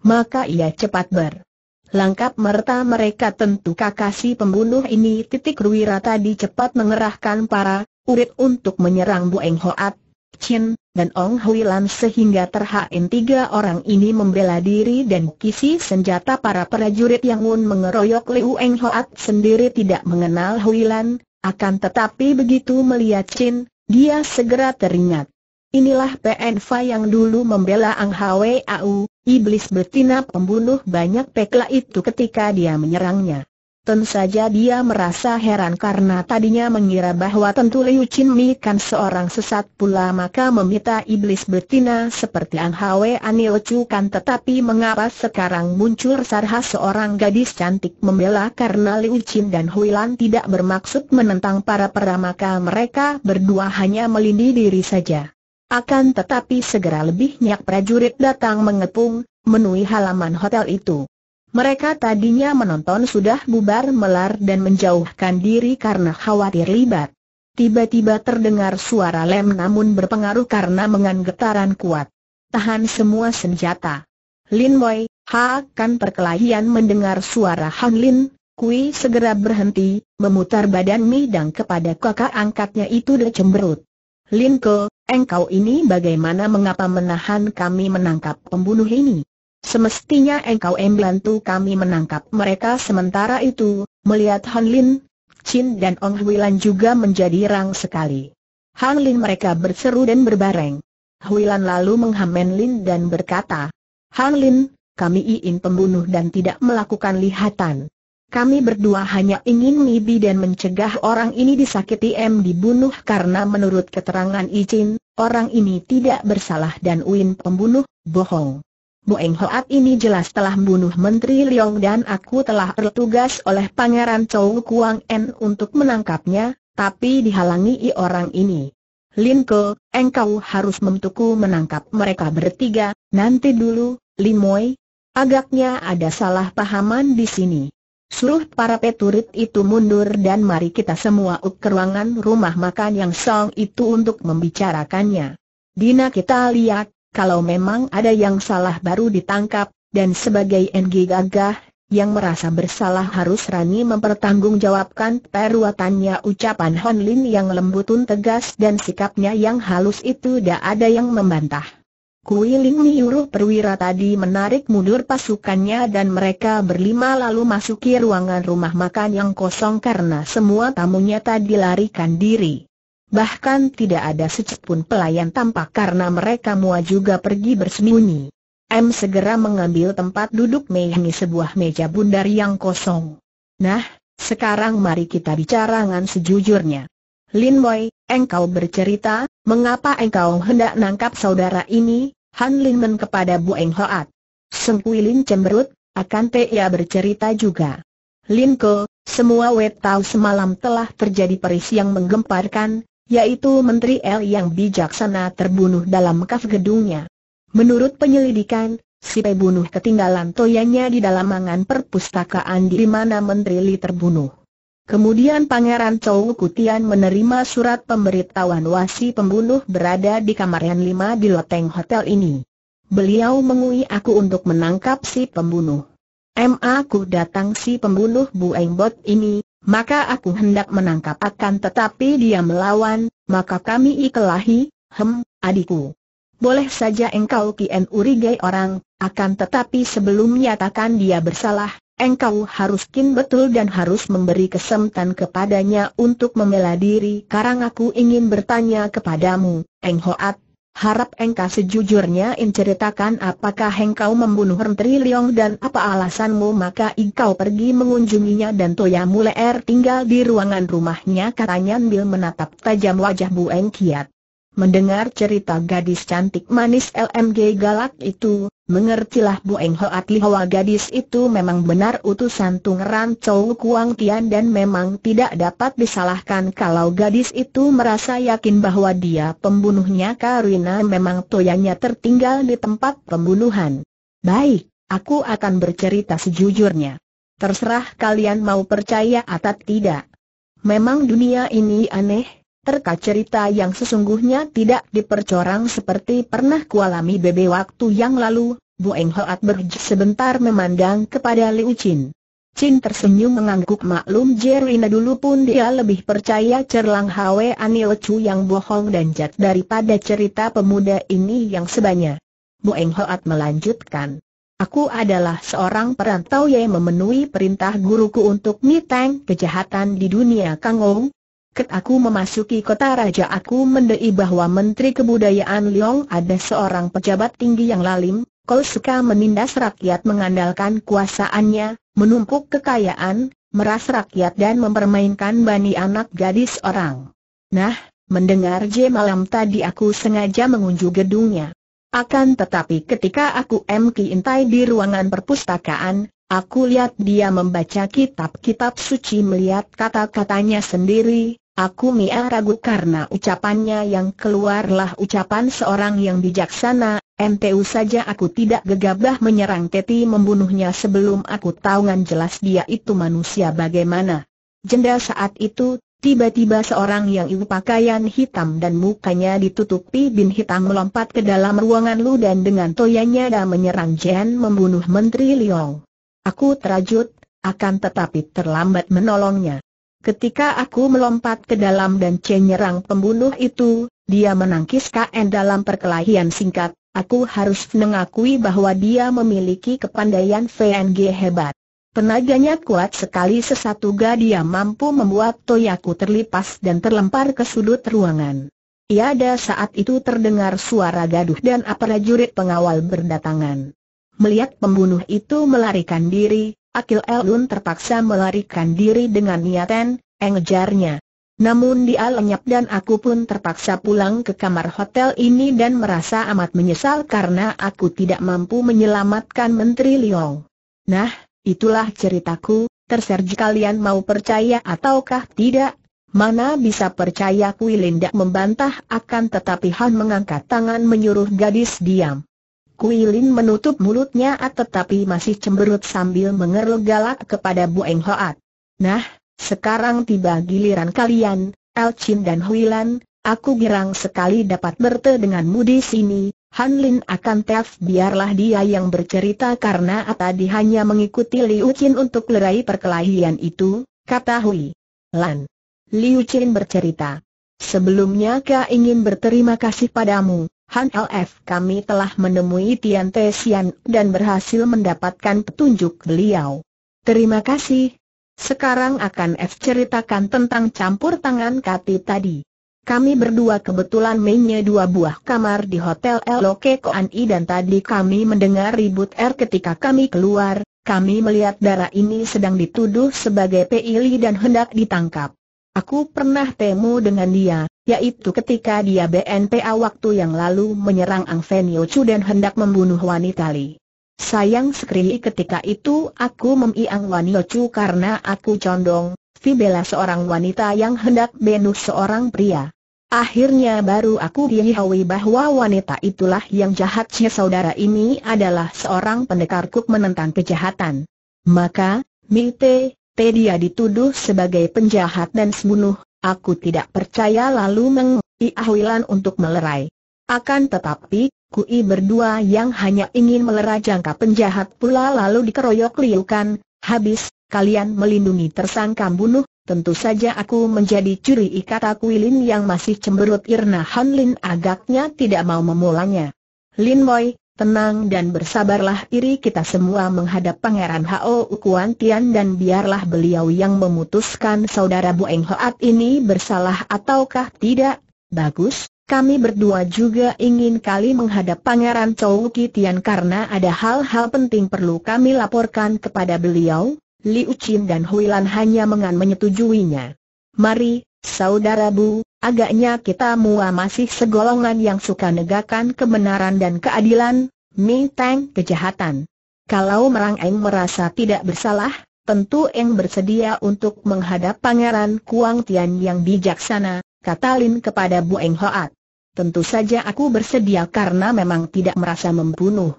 Maka ia cepat ber. Langkap merta mereka tentu kakak si pembunuh ini titik Ruwira tadi cepat mengerahkan para urit untuk menyerang Bu Eng Hoat, Chin, dan Ong Huilan sehingga terhain tiga orang ini membela diri dan kisi senjata para prajurit yang un mengeroyok Liu Eng Hoat sendiri tidak mengenal Huilan, akan tetapi begitu melihat Chin, dia segera teringat. Inilah PN Fa yang dulu membela Ang Hwe Au, iblis betina pembunuh banyak pekla itu ketika dia menyerangnya. Tentu saja dia merasa heran karena tadinya mengira bahwa tentu Liu Chin Mi kan seorang sesat pula maka meminta iblis betina seperti Ang Hwe Anil Chu kan tetapi mengapa sekarang muncul sarha seorang gadis cantik membela karena Liu Chin dan Hui Lan tidak bermaksud menentang para peramaka mereka berdua hanya melindungi diri saja. Akan tetapi segera lebihnya prajurit datang mengepung, menui halaman hotel itu. Mereka tadinya menonton sudah bubar melar dan menjauhkan diri karena khawatir libat. Tiba-tiba terdengar suara lem namun berpengaruh karena mengan getaran kuat. Tahan semua senjata. Lin Wei, ha kan perkelahian mendengar suara Han Lin, Kui segera berhenti, memutar badan midang kepada kakak angkatnya itu dan cemberut. Linko, engkau ini bagaimana mengapa menahan kami menangkap pembunuh ini? Semestinya engkau membantu kami menangkap mereka sementara itu, melihat Han Lin, Chin dan Ong Huilan juga menjadi rang sekali. Han Lin mereka berseru dan berbareng. Huilan lalu menghamen Lin dan berkata, Han Lin, kami ingin pembunuh dan tidak melakukan lihatan. Kami berdua hanya ingin Mibi dan mencegah orang ini disakiti M dibunuh karena menurut keterangan Icin, orang ini tidak bersalah dan Win pembunuh, bohong. Bu Eng Hoat ini jelas telah membunuh Menteri Leong dan aku telah tertugas oleh Pangeran Chow Kuang N untuk menangkapnya, tapi dihalangi orang ini. Linko, engkau harus memtuku menangkap mereka bertiga, nanti dulu, Limoy. Agaknya ada salah pahaman di sini. Suruh para peturit itu mundur dan mari kita semua ke ruangan rumah makan yang song itu untuk membicarakannya. Dina kita lihat, kalau memang ada yang salah baru ditangkap, dan sebagai NG gagah, yang merasa bersalah harus rani mempertanggungjawabkan perbuatannya ucapan Hon Lin yang lembut tegas dan sikapnya yang halus itu tidak ada yang membantah. Kui Ling menyuruh perwira tadi menarik mundur pasukannya dan mereka berlima lalu masuki ruangan rumah makan yang kosong karena semua tamunya tadi larikan diri. Bahkan tidak ada pun pelayan tampak karena mereka mua juga pergi bersembunyi. M segera mengambil tempat duduk Mei sebuah meja bundar yang kosong. Nah, sekarang mari kita bicara dengan sejujurnya. Lin Boy, engkau bercerita, mengapa engkau hendak nangkap saudara ini, Han Lin Men kepada Bu Eng Hoat. Sengkui Lin cemberut, akan ia bercerita juga. Lin Ko, semua wet tahu semalam telah terjadi peris yang menggemparkan, yaitu Menteri L yang bijaksana terbunuh dalam kaf gedungnya. Menurut penyelidikan, si pembunuh ketinggalan toyanya di dalam mangan perpustakaan di mana Menteri Li terbunuh. Kemudian Pangeran Chou Kutian menerima surat pemberitahuan wasi pembunuh berada di kamar yang lima di loteng hotel ini. Beliau mengui aku untuk menangkap si pembunuh. M aku datang si pembunuh Bu Engbot ini, maka aku hendak menangkap akan tetapi dia melawan, maka kami ikelahi, hem, adikku. Boleh saja engkau kien urigai orang, akan tetapi sebelum nyatakan dia bersalah, Engkau harus kin betul dan harus memberi kesempatan kepadanya untuk membela diri karang aku ingin bertanya kepadamu, Eng Hoat. Harap engkau sejujurnya inceritakan apakah engkau membunuh Rentri Leong dan apa alasanmu maka engkau pergi mengunjunginya dan Toya er tinggal di ruangan rumahnya katanya Bil menatap tajam wajah Bu Eng Mendengar cerita gadis cantik manis LMG galak itu, mengertilah Bu Eng Hoat Lihoa gadis itu memang benar utusan Tungeran Chow Kuang Tian dan memang tidak dapat disalahkan kalau gadis itu merasa yakin bahwa dia pembunuhnya Karina memang toyanya tertinggal di tempat pembunuhan. Baik, aku akan bercerita sejujurnya. Terserah kalian mau percaya atau tidak. Memang dunia ini aneh, Terka cerita yang sesungguhnya tidak dipercorang seperti pernah kualami bebe waktu yang lalu, Bu Eng Hoat berhenti sebentar memandang kepada Liu Chin. Chin tersenyum mengangguk maklum Jerina dulu pun dia lebih percaya cerlang Hwe Anil Chu yang bohong dan jat daripada cerita pemuda ini yang sebanyak. Bu Eng Hoat melanjutkan. Aku adalah seorang perantau yang memenuhi perintah guruku untuk niteng kejahatan di dunia Kangong. Ket aku memasuki kota raja aku mendei bahwa Menteri Kebudayaan Liong ada seorang pejabat tinggi yang lalim, kau suka menindas rakyat mengandalkan kuasaannya, menumpuk kekayaan, meras rakyat dan mempermainkan bani anak gadis orang. Nah, mendengar J malam tadi aku sengaja mengunjung gedungnya. Akan tetapi ketika aku mki intai di ruangan perpustakaan, Aku lihat dia membaca kitab-kitab suci melihat kata-katanya sendiri, aku mia ragu karena ucapannya yang keluarlah ucapan seorang yang bijaksana, MTU saja aku tidak gegabah menyerang Teti membunuhnya sebelum aku tahu tahuan jelas dia itu manusia bagaimana. Jenda saat itu, tiba-tiba seorang yang ibu pakaian hitam dan mukanya ditutupi bin hitam melompat ke dalam ruangan lu dan dengan toyanya dan menyerang Jen membunuh Menteri Liong. Aku terajut, akan tetapi terlambat menolongnya. Ketika aku melompat ke dalam dan cenyerang pembunuh itu, dia menangkis KN dalam perkelahian singkat, aku harus mengakui bahwa dia memiliki kepandaian VNG hebat. Tenaganya kuat sekali sesatuga dia mampu membuat toyaku terlipas dan terlempar ke sudut ruangan. Ia ada saat itu terdengar suara gaduh dan prajurit pengawal berdatangan. Melihat pembunuh itu melarikan diri, Akil Elun terpaksa melarikan diri dengan niatan, engejarnya. Namun dia lenyap dan aku pun terpaksa pulang ke kamar hotel ini dan merasa amat menyesal karena aku tidak mampu menyelamatkan Menteri Liong. Nah, itulah ceritaku, terserji kalian mau percaya ataukah tidak? Mana bisa percaya Kui Linda membantah akan tetapi Han mengangkat tangan menyuruh gadis diam. Kuilin menutup mulutnya ah, tetapi masih cemberut sambil mengerut galak kepada Bu Eng Hoat. Nah, sekarang tiba giliran kalian, Elchin dan Hui aku girang sekali dapat berte denganmu di sini. Han Lin akan tef biarlah dia yang bercerita karena tadi hanya mengikuti Liu Qin untuk lerai perkelahian itu, kata Hui Lan. Liu Qin bercerita. Sebelumnya kau ingin berterima kasih padamu, Han LF kami telah menemui Tian Te Sian dan berhasil mendapatkan petunjuk beliau. Terima kasih. Sekarang akan F ceritakan tentang campur tangan Kati tadi. Kami berdua kebetulan mainnya dua buah kamar di Hotel Eloke I dan tadi kami mendengar ribut R ketika kami keluar, kami melihat darah ini sedang dituduh sebagai peili dan hendak ditangkap. Aku pernah temu dengan dia, yaitu ketika dia BNPA waktu yang lalu menyerang Ang Fenio Chu dan hendak membunuh wanita Li. Sayang sekali ketika itu aku memiang wanita Chu karena aku condong, Vi seorang wanita yang hendak benuh seorang pria. Akhirnya baru aku dihiawi bahwa wanita itulah yang jahatnya saudara ini adalah seorang pendekar kuk menentang kejahatan. Maka, Mite, Te dia dituduh sebagai penjahat dan sembunuh, Aku tidak percaya lalu mengui Ahwilan untuk melerai. Akan tetapi, kui berdua yang hanya ingin melerai jangka penjahat pula lalu dikeroyok liukan, habis, kalian melindungi tersangka bunuh, tentu saja aku menjadi curi kata Kuilin yang masih cemberut Irna Hanlin agaknya tidak mau memulangnya. Lin Moy. Tenang dan bersabarlah iri kita semua menghadap Pangeran Hao Kuan Tian dan biarlah beliau yang memutuskan saudara Bu Eng Hoat ini bersalah ataukah tidak. Bagus, kami berdua juga ingin kali menghadap Pangeran Chou Kitian karena ada hal-hal penting perlu kami laporkan kepada beliau. Liu Qin dan Hui Lan hanya mengan menyetujuinya. Mari, saudara Bu, Agaknya kita mua masih segolongan yang suka negakan kebenaran dan keadilan, Tang kejahatan. Kalau Merang Eng merasa tidak bersalah, tentu Eng bersedia untuk menghadap Pangeran Kuang Tian yang bijaksana, kata Lin kepada Bu Eng Hoat. Tentu saja aku bersedia karena memang tidak merasa membunuh,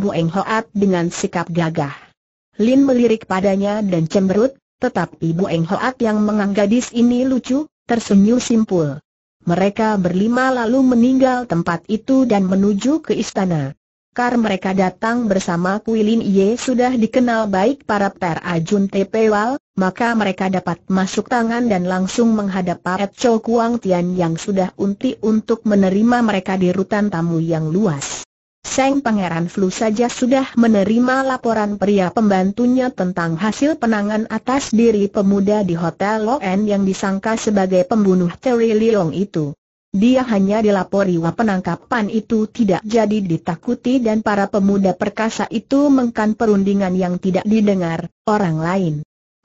Bu Eng Hoat dengan sikap gagah. Lin melirik padanya dan cemberut, tetapi Bu Eng Hoat yang menganggap ini lucu, tersenyum simpul. Mereka berlima lalu meninggal tempat itu dan menuju ke istana. Kar mereka datang bersama Kuilin Ye sudah dikenal baik para terajun Tepewal, maka mereka dapat masuk tangan dan langsung menghadap Paet Cho Kuang Tian yang sudah unti untuk menerima mereka di rutan tamu yang luas. Seng Pangeran Flu saja sudah menerima laporan pria pembantunya tentang hasil penangan atas diri pemuda di Hotel Loen yang disangka sebagai pembunuh Terry Leong itu. Dia hanya dilapori wah penangkapan itu tidak jadi ditakuti dan para pemuda perkasa itu mengkan perundingan yang tidak didengar orang lain.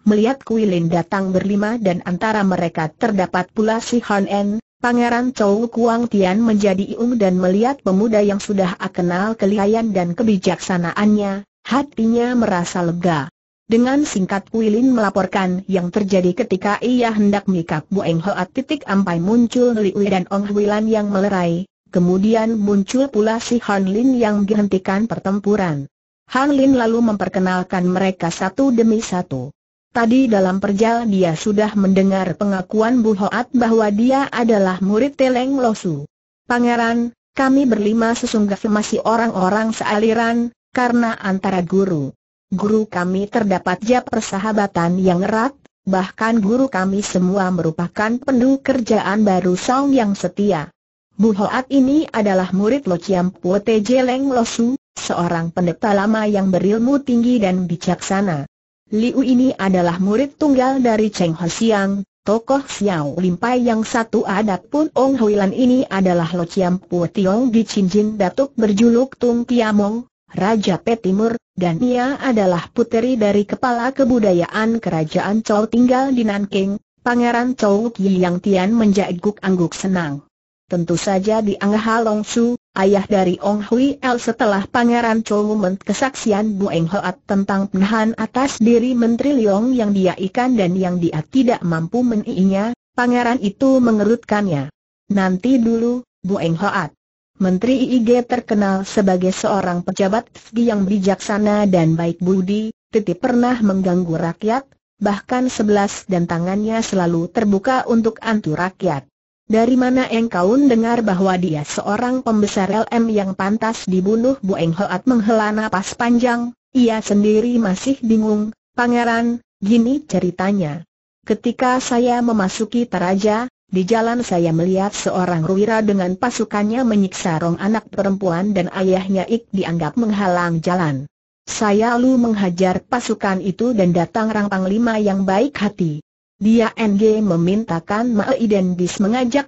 Melihat Kuilin datang berlima dan antara mereka terdapat pula si Han En, Pangeran Chou Kuang Tian menjadi iung dan melihat pemuda yang sudah akenal kelihayan dan kebijaksanaannya, hatinya merasa lega. Dengan singkat Wilin melaporkan yang terjadi ketika ia hendak mikap Eng Hoat titik ampai muncul Li Wei dan Ong Wilan yang melerai, kemudian muncul pula si Han Lin yang menghentikan pertempuran. Han Lin lalu memperkenalkan mereka satu demi satu. Tadi dalam perjal dia sudah mendengar pengakuan Bu Hoat bahwa dia adalah murid Teleng Losu. Pangeran, kami berlima sesungguhnya masih orang-orang sealiran, karena antara guru. Guru kami terdapat jap persahabatan yang erat, bahkan guru kami semua merupakan pendu kerjaan baru Song yang setia. Bu Hoat ini adalah murid Lo Chiam Puote Jeleng Losu, seorang pendeta lama yang berilmu tinggi dan bijaksana. Liu ini adalah murid tunggal dari Cheng Ho Siang, tokoh Xiao Limpai yang satu adat pun Ong Hui ini adalah Lo Chiam Pu Tiong di Jin Datuk berjuluk Tung Tiamong, Raja Timur, dan ia adalah puteri dari Kepala Kebudayaan Kerajaan Chow tinggal di Nanking, Pangeran Chow Qi yang Tian menjaguk angguk senang. Tentu saja di Angah Long Su, ayah dari Ong Hui El setelah Pangeran Chou kesaksian Bu Eng Hoat tentang penahan atas diri Menteri Leong yang dia ikan dan yang dia tidak mampu meniinya, Pangeran itu mengerutkannya. Nanti dulu, Bu Eng Hoat. Menteri IIG terkenal sebagai seorang pejabat segi yang bijaksana dan baik budi, titip pernah mengganggu rakyat, bahkan sebelas dan tangannya selalu terbuka untuk antu rakyat. Dari mana engkau dengar bahwa dia seorang pembesar LM yang pantas dibunuh Bu Eng Hoat menghela napas panjang, ia sendiri masih bingung, Pangeran, gini ceritanya. Ketika saya memasuki Taraja, di jalan saya melihat seorang ruwira dengan pasukannya menyiksa rong anak perempuan dan ayahnya Ik dianggap menghalang jalan. Saya lalu menghajar pasukan itu dan datang Rang Panglima yang baik hati. Dia NG memintakan Mae Iden Bis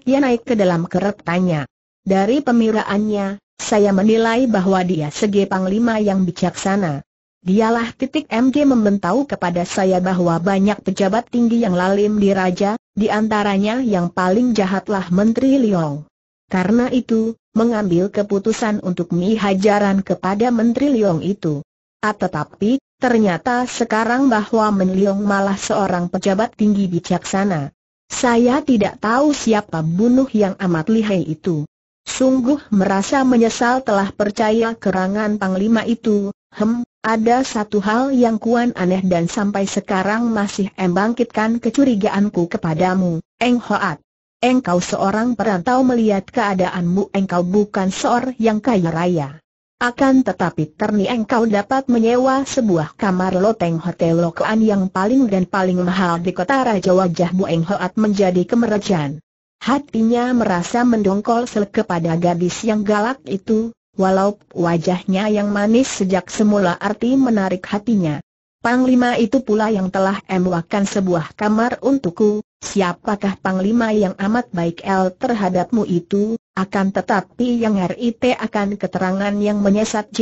dia naik ke dalam keretanya. Dari pemiraannya, saya menilai bahwa dia segi panglima yang bijaksana. Dialah titik MG membentau kepada saya bahwa banyak pejabat tinggi yang lalim di raja, di antaranya yang paling jahatlah Menteri Liong. Karena itu, mengambil keputusan untuk mihajaran kepada Menteri Liong itu. Ah, tetapi, Ternyata sekarang bahwa Menliong malah seorang pejabat tinggi bijaksana. Saya tidak tahu siapa bunuh yang amat lihai itu. Sungguh merasa menyesal telah percaya kerangan panglima itu, hem, ada satu hal yang kuan aneh dan sampai sekarang masih embangkitkan kecurigaanku kepadamu, Eng Hoat. Engkau seorang perantau melihat keadaanmu engkau bukan seorang yang kaya raya. Akan tetapi Terni engkau dapat menyewa sebuah kamar loteng hotel lokoan yang paling dan paling mahal di kota Raja Wajah Bueng Hoat menjadi kemerajan. Hatinya merasa mendongkol sel kepada gadis yang galak itu, walau wajahnya yang manis sejak semula arti menarik hatinya. Panglima itu pula yang telah emwakan sebuah kamar untukku, siapakah Panglima yang amat baik L terhadapmu itu, akan tetapi yang RIT akan keterangan yang menyesat J,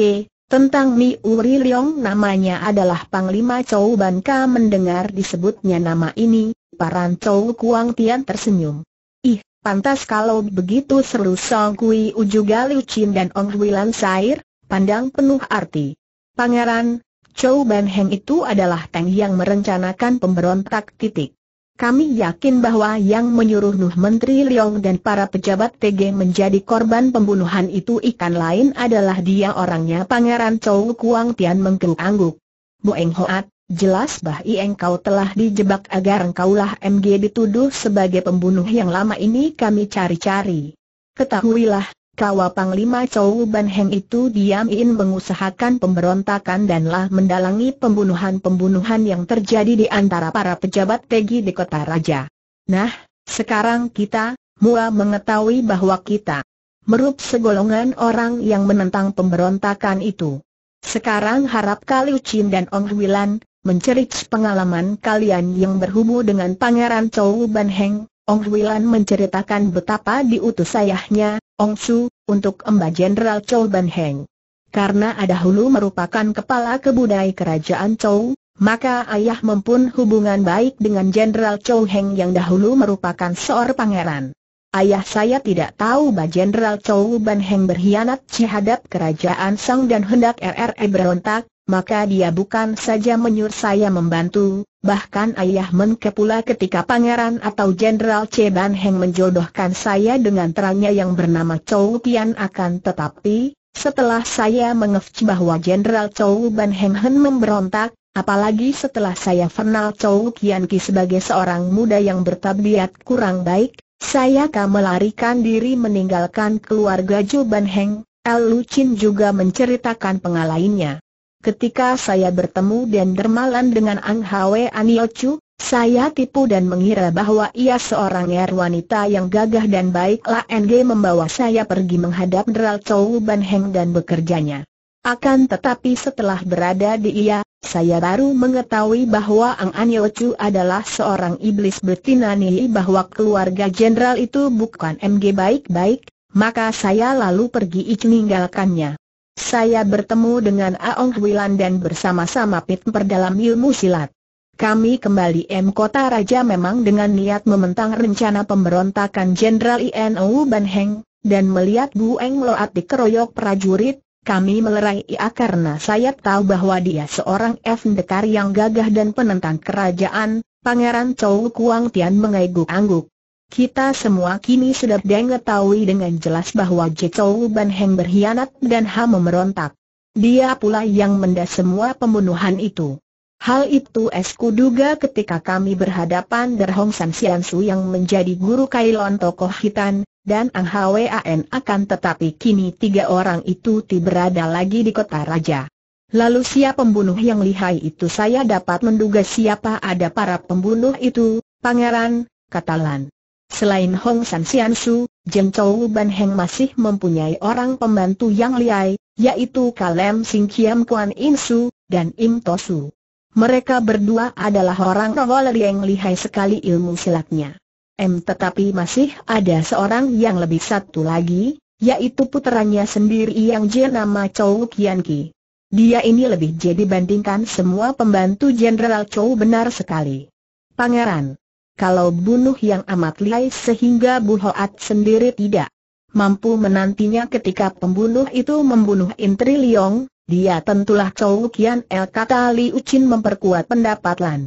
tentang Mi Uri Leong namanya adalah Panglima Chou Ban Ka mendengar disebutnya nama ini, paran Chou Kuang Tian tersenyum. Ih, pantas kalau begitu seru Song Kui Uju Liu Chin dan Ong Hui Lan Sair, pandang penuh arti. Pangeran, Chou Ban Heng itu adalah Teng yang merencanakan pemberontak titik. Kami yakin bahwa yang menyuruh Nuh Menteri Leong dan para pejabat TG menjadi korban pembunuhan itu ikan lain adalah dia orangnya Pangeran Chow Kuang Tian angguk. Bu Eng Hoat, jelas bah i kau telah dijebak agar engkaulah MG dituduh sebagai pembunuh yang lama ini kami cari-cari. Ketahuilah, Kawa Lima Chow Ban Heng itu diamin mengusahakan pemberontakan dan lah mendalangi pembunuhan-pembunuhan yang terjadi di antara para pejabat Tegi di kota raja. Nah, sekarang kita, Mua mengetahui bahwa kita merup segolongan orang yang menentang pemberontakan itu. Sekarang harap Kaliu Chin dan Ong Wilan, mencerich pengalaman kalian yang berhubung dengan Pangeran Chow Ban Heng, Ong Wilan menceritakan betapa diutus ayahnya, Ong Su, untuk Emba Jenderal Chou Ban Heng. Karena ada hulu merupakan kepala kebudai kerajaan Chou, maka ayah mempun hubungan baik dengan Jenderal Chou Heng yang dahulu merupakan seorang pangeran. Ayah saya tidak tahu bahwa Jenderal Chou Ban Heng berkhianat terhadap kerajaan Song dan hendak RRE berontak, maka dia bukan saja menyuruh saya membantu, bahkan ayah menke ketika pangeran atau jenderal Ceban Heng menjodohkan saya dengan terangnya yang bernama Chou Tian akan tetapi, setelah saya mengefc bahwa jenderal Chou Ban Heng Heng memberontak, apalagi setelah saya kenal Chou Kian Ki sebagai seorang muda yang bertabiat kurang baik, saya akan melarikan diri meninggalkan keluarga Ju Ban Heng, El Lucin juga menceritakan pengalainya. Ketika saya bertemu dan dermalan dengan Ang Hwe Aniochu, saya tipu dan mengira bahwa ia seorang er wanita yang gagah dan baik La NG membawa saya pergi menghadap Dral Chou Ban Heng dan bekerjanya. Akan tetapi setelah berada di ia, saya baru mengetahui bahwa Ang Aniochu adalah seorang iblis betina nih bahwa keluarga jenderal itu bukan MG baik-baik, maka saya lalu pergi meninggalkannya. Saya bertemu dengan Aong Huilan dan bersama-sama Pit perdalam ilmu silat. Kami kembali M Kota Raja memang dengan niat mementang rencana pemberontakan Jenderal INU Ban Heng, dan melihat Bu Eng Loat dikeroyok prajurit, kami melerai ia karena saya tahu bahwa dia seorang f yang gagah dan penentang kerajaan, Pangeran Chow Kuang Tian mengangguk-angguk. Kita semua kini sudah mengetahui dengan jelas bahwa Jecou Ban Heng berkhianat dan Ha memerontak. Dia pula yang mendas semua pembunuhan itu. Hal itu esku duga ketika kami berhadapan Derhong San Sian Su yang menjadi guru Kailon tokoh hitan, dan Ang Hwan akan tetapi kini tiga orang itu tidak berada lagi di kota raja. Lalu siapa pembunuh yang lihai itu saya dapat menduga siapa ada para pembunuh itu, Pangeran, kata Lan. Selain Hong San Sian Su, Jeng Chou Ban Heng masih mempunyai orang pembantu yang liai, yaitu Kalem Sing Kiam Kuan Im Su, dan Im Tosu. Mereka berdua adalah orang roller yang lihai sekali ilmu silatnya. M tetapi masih ada seorang yang lebih satu lagi, yaitu puteranya sendiri yang jenama Chou Kian Ki. Dia ini lebih jadi bandingkan semua pembantu Jenderal Chou benar sekali. Pangeran, kalau bunuh yang amat lihai sehingga Bu Hoat sendiri tidak mampu menantinya ketika pembunuh itu membunuh Intri Liong, dia tentulah Chow Kian El kata Li Ucin memperkuat pendapat Lan.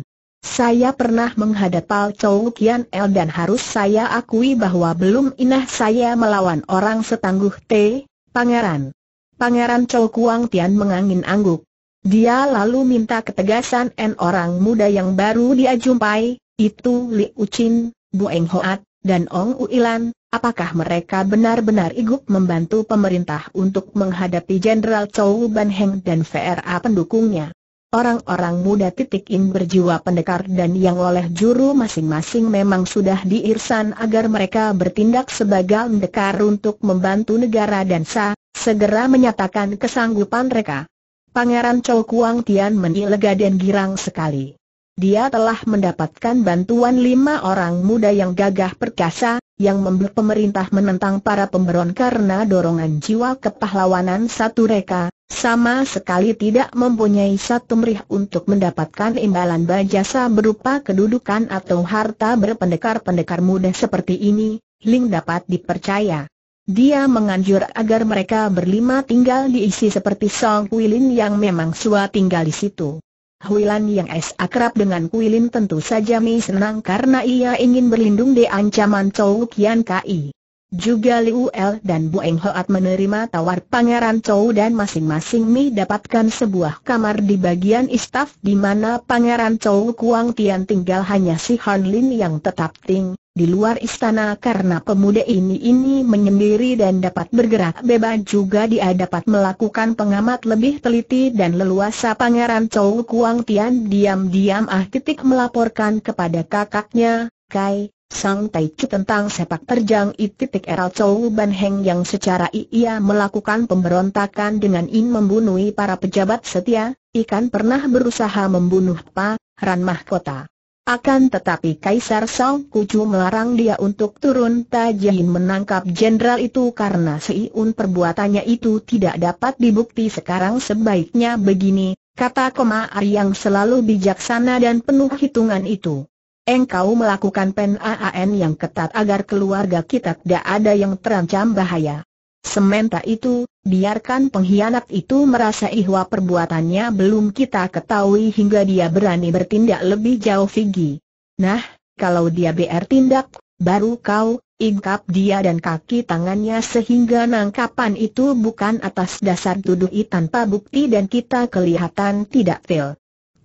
Saya pernah menghadap Al Chow Kian El dan harus saya akui bahwa belum inah saya melawan orang setangguh T, Pangeran. Pangeran Chow Kuang Tian mengangin angguk. Dia lalu minta ketegasan N orang muda yang baru dia jumpai, itu Li Ucin, Eng Hoat, dan Ong Uilan, apakah mereka benar-benar igup membantu pemerintah untuk menghadapi Jenderal Chou Ban Heng dan VRA pendukungnya? Orang-orang muda titik in berjiwa pendekar dan yang oleh juru masing-masing memang sudah diirsan agar mereka bertindak sebagai pendekar untuk membantu negara dan sa, segera menyatakan kesanggupan mereka. Pangeran Chou Kuang Tian menilega dan girang sekali dia telah mendapatkan bantuan lima orang muda yang gagah perkasa, yang membuat pemerintah menentang para pemberon karena dorongan jiwa kepahlawanan satu reka, sama sekali tidak mempunyai satu merih untuk mendapatkan imbalan bajasa berupa kedudukan atau harta berpendekar-pendekar muda seperti ini, Ling dapat dipercaya. Dia menganjur agar mereka berlima tinggal diisi seperti Song Kui Lin yang memang sua tinggal di situ. Huilan yang es akrab dengan Kuilin tentu saja Mi senang karena ia ingin berlindung di ancaman Chou Kian Kai. Juga Liu L dan Bu Eng Hoat menerima tawar Pangeran Chou dan masing-masing Mi dapatkan sebuah kamar di bagian istaf di mana Pangeran Chou Kuang Tian tinggal hanya si Han Lin yang tetap ting di luar istana karena pemuda ini ini menyendiri dan dapat bergerak bebas juga dia dapat melakukan pengamat lebih teliti dan leluasa Pangeran Chow Kuang Tian diam-diam ah titik melaporkan kepada kakaknya, Kai, Sang Tai Chu tentang sepak terjang titik Eral Chow Ban Heng yang secara ia melakukan pemberontakan dengan in membunuh para pejabat setia, ikan pernah berusaha membunuh Pak Ran Mahkota. Akan tetapi Kaisar Song Kucu melarang dia untuk turun Tajin menangkap jenderal itu karena Siun perbuatannya itu tidak dapat dibukti sekarang sebaiknya begini, kata Koma Ar yang selalu bijaksana dan penuh hitungan itu. Engkau melakukan penaan yang ketat agar keluarga kita tidak ada yang terancam bahaya. Sementara itu, biarkan pengkhianat itu merasa ihwa perbuatannya belum kita ketahui hingga dia berani bertindak lebih jauh Figi. Nah, kalau dia BR tindak, baru kau, ingkap dia dan kaki tangannya sehingga nangkapan itu bukan atas dasar tuduhi tanpa bukti dan kita kelihatan tidak fail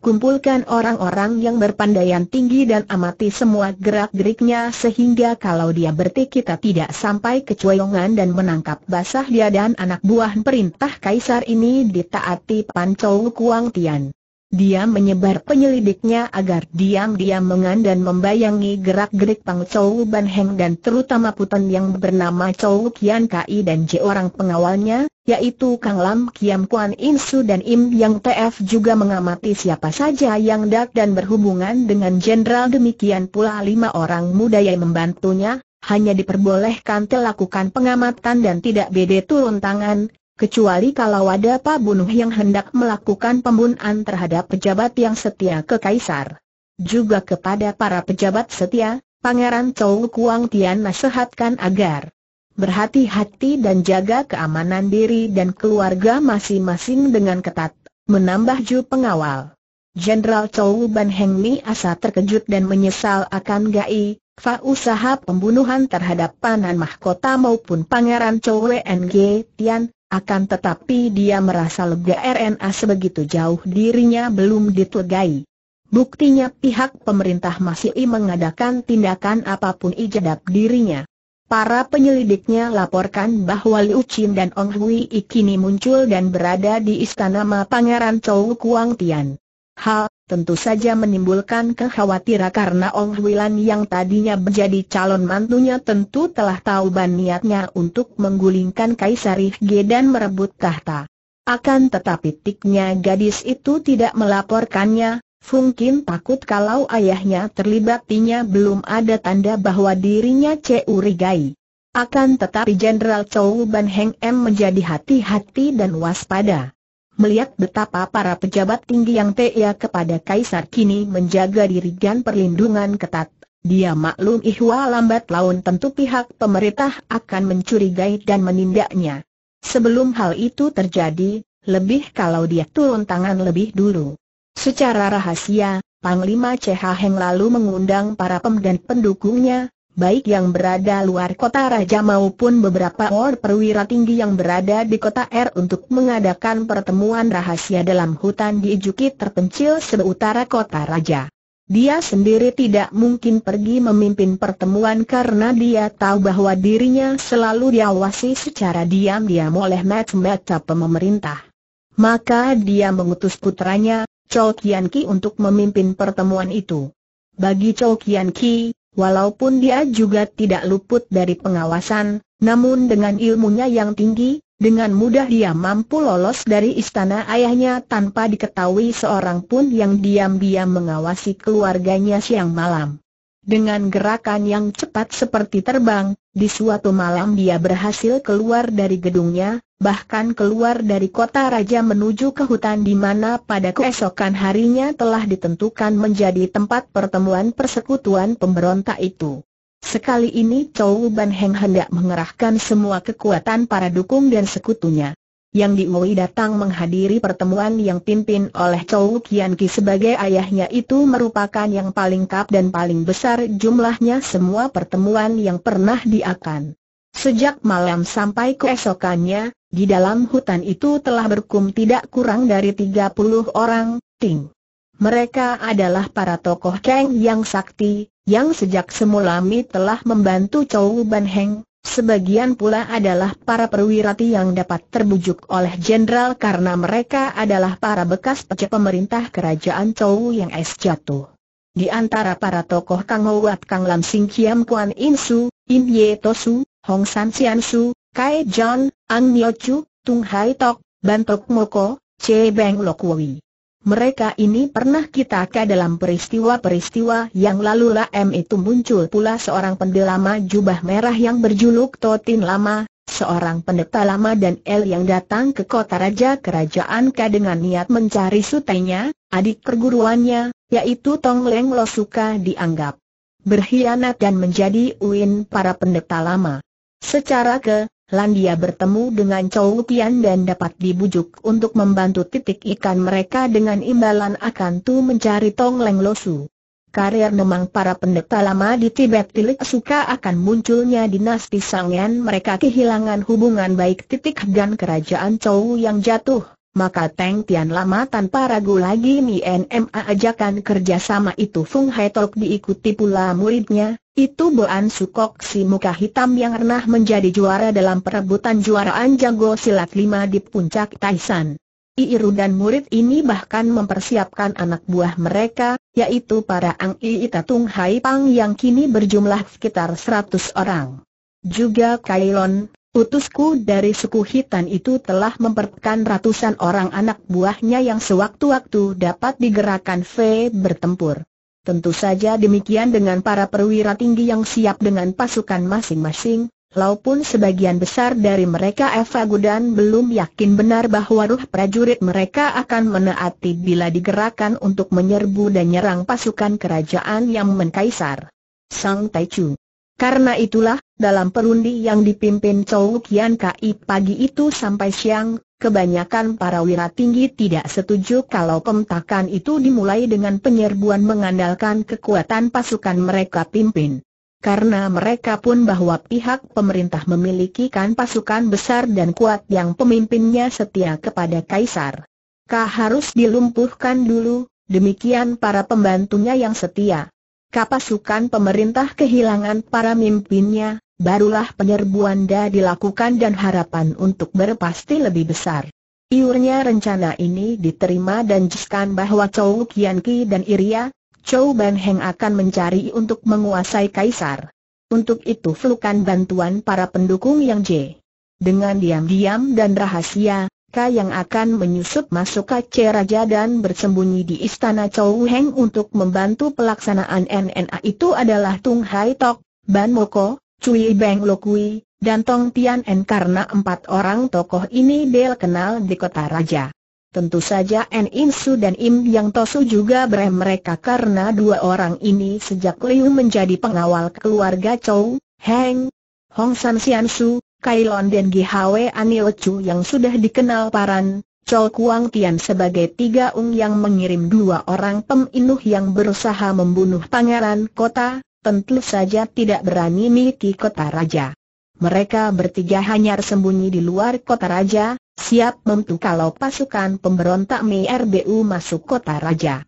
kumpulkan orang-orang yang berpandaian tinggi dan amati semua gerak-geriknya sehingga kalau dia bertik kita tidak sampai kecoyongan dan menangkap basah dia dan anak buah perintah kaisar ini ditaati Pancau Kuang Tian. Dia menyebar penyelidiknya agar diam-diam mengan dan membayangi gerak-gerik Pang Chou Ban Heng dan terutama Putan yang bernama Chow Kian Kai dan J orang pengawalnya, yaitu Kang Lam Kiam Kuan In Su dan Im Yang TF juga mengamati siapa saja yang dak dan berhubungan dengan jenderal demikian pula lima orang muda yang membantunya, hanya diperbolehkan telakukan pengamatan dan tidak bede turun tangan, kecuali kalau ada pabunuh yang hendak melakukan pembunuhan terhadap pejabat yang setia ke Kaisar. Juga kepada para pejabat setia, Pangeran Chou Kuang Tian nasihatkan agar berhati-hati dan jaga keamanan diri dan keluarga masing-masing dengan ketat, menambah Ju pengawal. Jenderal Chou Ban Heng Mi asa terkejut dan menyesal akan Gai, Fa usaha pembunuhan terhadap Panan Mahkota maupun Pangeran Chou Wen Tian, akan tetapi dia merasa lega RNA sebegitu jauh dirinya belum ditelegai. Buktinya pihak pemerintah masih mengadakan tindakan apapun ijadap dirinya. Para penyelidiknya laporkan bahwa Liu Qin dan Ong Hui kini muncul dan berada di istana Ma Pangeran Chou Kuang Tian. Hal tentu saja menimbulkan kekhawatiran karena Ong Huilan yang tadinya menjadi calon mantunya tentu telah tahu ban niatnya untuk menggulingkan Kaisar Rifge dan merebut tahta. Akan tetapi tiknya gadis itu tidak melaporkannya, Mungkin takut kalau ayahnya terlibat tinya belum ada tanda bahwa dirinya curigai. Akan tetapi Jenderal Chou Ban Heng M menjadi hati-hati dan waspada melihat betapa para pejabat tinggi yang teia kepada Kaisar kini menjaga diri dan perlindungan ketat. Dia maklum ihwa lambat laun tentu pihak pemerintah akan mencurigai dan menindaknya. Sebelum hal itu terjadi, lebih kalau dia turun tangan lebih dulu. Secara rahasia, Panglima Cheh Heng lalu mengundang para pem dan pendukungnya, baik yang berada luar kota raja maupun beberapa orang perwira tinggi yang berada di kota R untuk mengadakan pertemuan rahasia dalam hutan di Ijuki terpencil seutara kota raja. Dia sendiri tidak mungkin pergi memimpin pertemuan karena dia tahu bahwa dirinya selalu diawasi secara diam-diam oleh mata-mata pemerintah. Maka dia mengutus putranya, Chow Kian Ki untuk memimpin pertemuan itu. Bagi Chow Kian Ki, Walaupun dia juga tidak luput dari pengawasan, namun dengan ilmunya yang tinggi, dengan mudah dia mampu lolos dari istana ayahnya tanpa diketahui seorang pun yang diam-diam mengawasi keluarganya siang malam. Dengan gerakan yang cepat seperti terbang, di suatu malam dia berhasil keluar dari gedungnya, bahkan keluar dari kota raja menuju ke hutan di mana pada keesokan harinya telah ditentukan menjadi tempat pertemuan persekutuan pemberontak itu. Sekali ini Chou Ban Heng hendak mengerahkan semua kekuatan para dukung dan sekutunya yang diui datang menghadiri pertemuan yang pimpin oleh Chou Kian Ki sebagai ayahnya itu merupakan yang paling kap dan paling besar jumlahnya semua pertemuan yang pernah diakan. Sejak malam sampai keesokannya, di dalam hutan itu telah berkum tidak kurang dari 30 orang, Ting. Mereka adalah para tokoh keng yang sakti, yang sejak semula Mi telah membantu Chou Ban Heng, Sebagian pula adalah para perwira yang dapat terbujuk oleh jenderal karena mereka adalah para bekas pecah pemerintah kerajaan Chou yang es jatuh. Di antara para tokoh Kang Houat Kang Lam Sing Kiam Kuan In Su, In Ye To Su, Hong San Sian Su, Kai John, Ang Nyo Chu, Tung Hai Tok, Ban Tok Moko, Che Beng Lok Wui mereka ini pernah kita ke dalam peristiwa-peristiwa yang lalu M itu muncul pula seorang pendelama jubah merah yang berjuluk Totin Lama, seorang pendeta lama dan L yang datang ke kota raja kerajaan Ka dengan niat mencari sutenya, adik perguruannya, yaitu Tong Leng Lo Suka dianggap berkhianat dan menjadi uin para pendeta lama. Secara ke, Landia bertemu dengan Chou Pian dan dapat dibujuk untuk membantu titik ikan mereka dengan imbalan akan tu mencari Tong Leng Losu. Karir memang para pendeta lama di Tibet tilik suka akan munculnya dinasti Sangyan mereka kehilangan hubungan baik titik dan kerajaan Chou yang jatuh. Maka Teng Tian lama tanpa ragu lagi Mi NMA ajakan kerjasama itu Fung Hai Tok diikuti pula muridnya, itu Boan Sukok si muka hitam yang pernah menjadi juara dalam perebutan juaraan jago silat lima di puncak Taisan. Iiru dan murid ini bahkan mempersiapkan anak buah mereka, yaitu para Ang Ii Tatung Hai Pang yang kini berjumlah sekitar seratus orang. Juga Kailon, utusku dari suku hitam itu telah mempertekan ratusan orang anak buahnya yang sewaktu-waktu dapat digerakkan V bertempur. Tentu saja demikian dengan para perwira tinggi yang siap dengan pasukan masing-masing, laupun sebagian besar dari mereka Eva Gudan belum yakin benar bahwa ruh prajurit mereka akan menaati bila digerakkan untuk menyerbu dan menyerang pasukan kerajaan yang mengkaisar. Sang Taichung karena itulah, dalam perundi yang dipimpin Chou Kian Kai pagi itu sampai siang, kebanyakan para wira tinggi tidak setuju kalau pemtakan itu dimulai dengan penyerbuan mengandalkan kekuatan pasukan mereka pimpin. Karena mereka pun bahwa pihak pemerintah memiliki kan pasukan besar dan kuat yang pemimpinnya setia kepada Kaisar. Kah harus dilumpuhkan dulu, demikian para pembantunya yang setia. Kapasukan pemerintah kehilangan para mimpinnya, barulah penyerbuan Da dilakukan dan harapan untuk berpasti lebih besar. Iurnya rencana ini diterima dan jiskan bahwa Chow Kian Ki dan Iria, Chow Ban Heng akan mencari untuk menguasai Kaisar. Untuk itu flukan bantuan para pendukung yang J. Dengan diam-diam dan rahasia, mereka yang akan menyusup masuk ke Raja dan bersembunyi di istana Chow Heng untuk membantu pelaksanaan NNA itu adalah Tung Hai Tok, Ban Moko, Cui Beng Lokui, dan Tong Tian En karena empat orang tokoh ini bel kenal di kota Raja. Tentu saja En In Su dan Im Yang Tosu juga berem mereka karena dua orang ini sejak Liu menjadi pengawal keluarga Chow, Heng, Hong San Sian Su, Kailon dan GHW Anil Chu yang sudah dikenal paran, Chol Kuang Tian sebagai tiga ung yang mengirim dua orang peminuh yang berusaha membunuh pangeran kota, tentu saja tidak berani miliki kota raja. Mereka bertiga hanya sembunyi di luar kota raja, siap memtu kalau pasukan pemberontak MRBU masuk kota raja.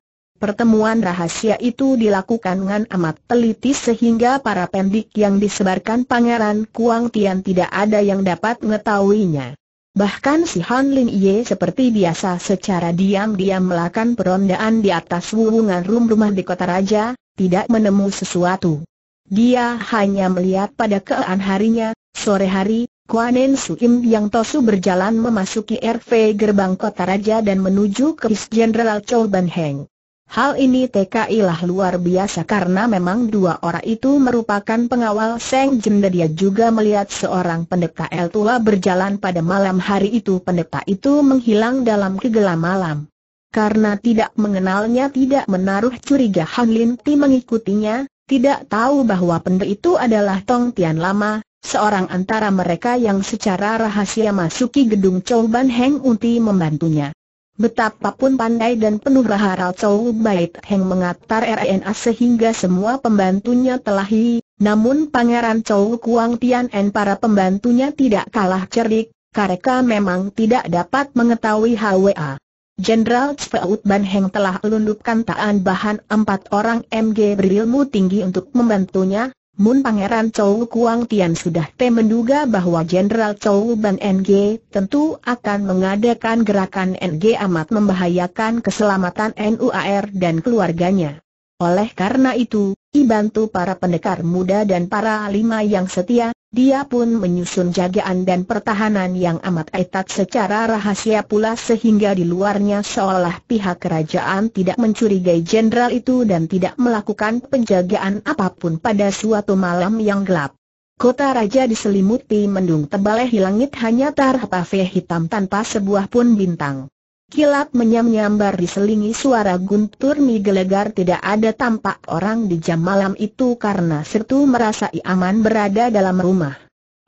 Pertemuan rahasia itu dilakukan dengan amat teliti sehingga para pendik yang disebarkan Pangeran Kuang Tian tidak ada yang dapat mengetahuinya. Bahkan si Han Lin Ye seperti biasa secara diam-diam melakukan perondaan di atas wuwungan rum rumah di kota raja, tidak menemu sesuatu. Dia hanya melihat pada kean harinya, sore hari, Kuanen Suim yang Tosu berjalan memasuki RV gerbang kota raja dan menuju ke Jenderal Chou Ban Heng. Hal ini TKI lah luar biasa karena memang dua orang itu merupakan pengawal Seng Jenda dia juga melihat seorang pendeta El tua berjalan pada malam hari itu pendeta itu menghilang dalam kegelam malam. Karena tidak mengenalnya tidak menaruh curiga Han Lin Ti mengikutinya, tidak tahu bahwa pendeta itu adalah Tong Tian Lama, seorang antara mereka yang secara rahasia masuki gedung Chow Ban Heng Unti membantunya. Betapapun pandai dan penuh bahara Chow Bait Heng mengatar RNA sehingga semua pembantunya telah hi, namun Pangeran Chow Kuang Tian dan para pembantunya tidak kalah cerdik, karena memang tidak dapat mengetahui HWA. Jenderal Cfeut Ban Heng telah lundupkan taan bahan empat orang MG berilmu tinggi untuk membantunya, Mun Pangeran Chou Kuang Tian sudah te menduga bahwa Jenderal Chou Ban NG tentu akan mengadakan gerakan NG amat membahayakan keselamatan NUAR dan keluarganya. Oleh karena itu, ibantu para pendekar muda dan para lima yang setia, dia pun menyusun jagaan dan pertahanan yang amat ketat secara rahasia pula sehingga di luarnya seolah pihak kerajaan tidak mencurigai jenderal itu dan tidak melakukan penjagaan apapun pada suatu malam yang gelap. Kota raja diselimuti mendung tebal hilangit hanya tarhapave hitam tanpa sebuah pun bintang. Kilat menyam-nyambar diselingi suara guntur gelegar tidak ada tampak orang di jam malam itu karena sertu merasa aman berada dalam rumah.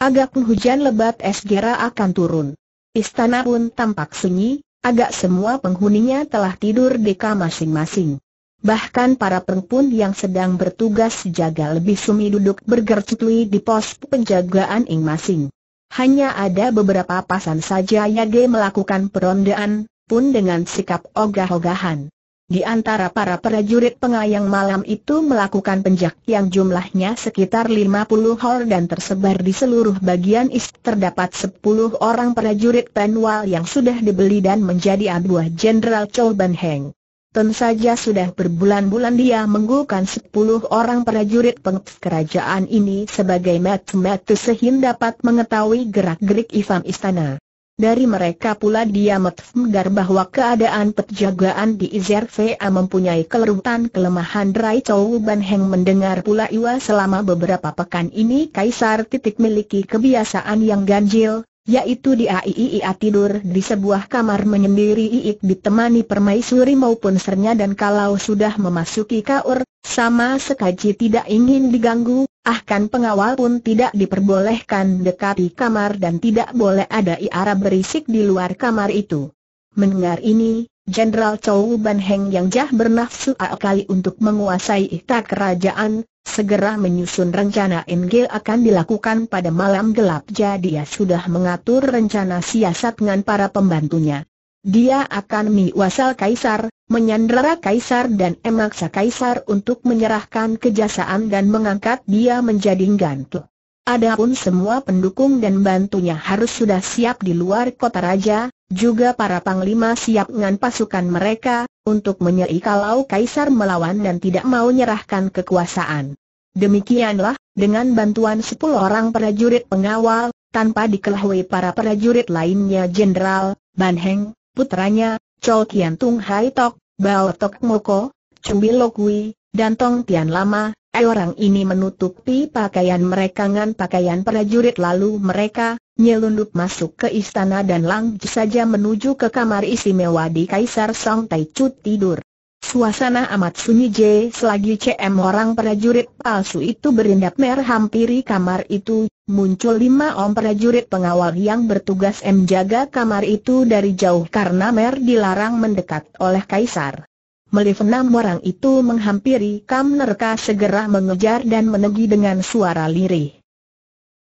Agak hujan lebat es gera akan turun. Istana pun tampak sunyi, agak semua penghuninya telah tidur di kamar masing-masing. Bahkan para perempuan yang sedang bertugas jaga lebih sumi duduk bergercutui di pos penjagaan ing masing. Hanya ada beberapa pasan saja yang melakukan perondaan, pun dengan sikap ogah-ogahan. Di antara para prajurit pengayang malam itu melakukan penjak yang jumlahnya sekitar 50 hor dan tersebar di seluruh bagian ist terdapat 10 orang prajurit penwal yang sudah dibeli dan menjadi abuah Jenderal Chou Ban Heng. Tentu saja sudah berbulan-bulan dia menggulkan 10 orang prajurit pengt kerajaan ini sebagai mat metu sehingga dapat mengetahui gerak-gerik Ifam Istana. Dari mereka pula dia metfmgar bahwa keadaan petjagaan di Izervea mempunyai kelerutan kelemahan Rai Chou Ban Heng mendengar pula Iwa selama beberapa pekan ini Kaisar titik miliki kebiasaan yang ganjil, yaitu dia iia tidur di sebuah kamar menyendiri iik ditemani permaisuri maupun sernya dan kalau sudah memasuki kaur, sama sekaji tidak ingin diganggu, Ahkan pengawal pun tidak diperbolehkan dekati kamar dan tidak boleh ada iara berisik di luar kamar itu. Mendengar ini, Jenderal Chow Ban Heng yang jah bernafsu akali untuk menguasai tak kerajaan, segera menyusun rencana Engel akan dilakukan pada malam gelap jadi ia sudah mengatur rencana siasat dengan para pembantunya. Dia akan miwasal kaisar, menyandera kaisar dan emaksa kaisar untuk menyerahkan kejasaan dan mengangkat dia menjadi gantu. Adapun semua pendukung dan bantunya harus sudah siap di luar kota raja, juga para panglima siap dengan pasukan mereka, untuk menyeri kalau kaisar melawan dan tidak mau menyerahkan kekuasaan. Demikianlah, dengan bantuan sepuluh orang prajurit pengawal, tanpa dikelahui para prajurit lainnya Jenderal, Banheng putranya, Chol Kian Tung Hai Tok, Bao Tok Moko, Cumbi Lokwi, dan Tong Tian Lama, orang ini menutupi pakaian mereka dengan pakaian prajurit lalu mereka nyelundup masuk ke istana dan langsung saja menuju ke kamar istimewa di Kaisar Song Tai Chu tidur suasana amat sunyi J selagi CM orang prajurit palsu itu berindap mer hampiri kamar itu, muncul lima om prajurit pengawal yang bertugas menjaga kamar itu dari jauh karena mer dilarang mendekat oleh kaisar. Melif enam orang itu menghampiri Kam Nerka segera mengejar dan menegi dengan suara lirih.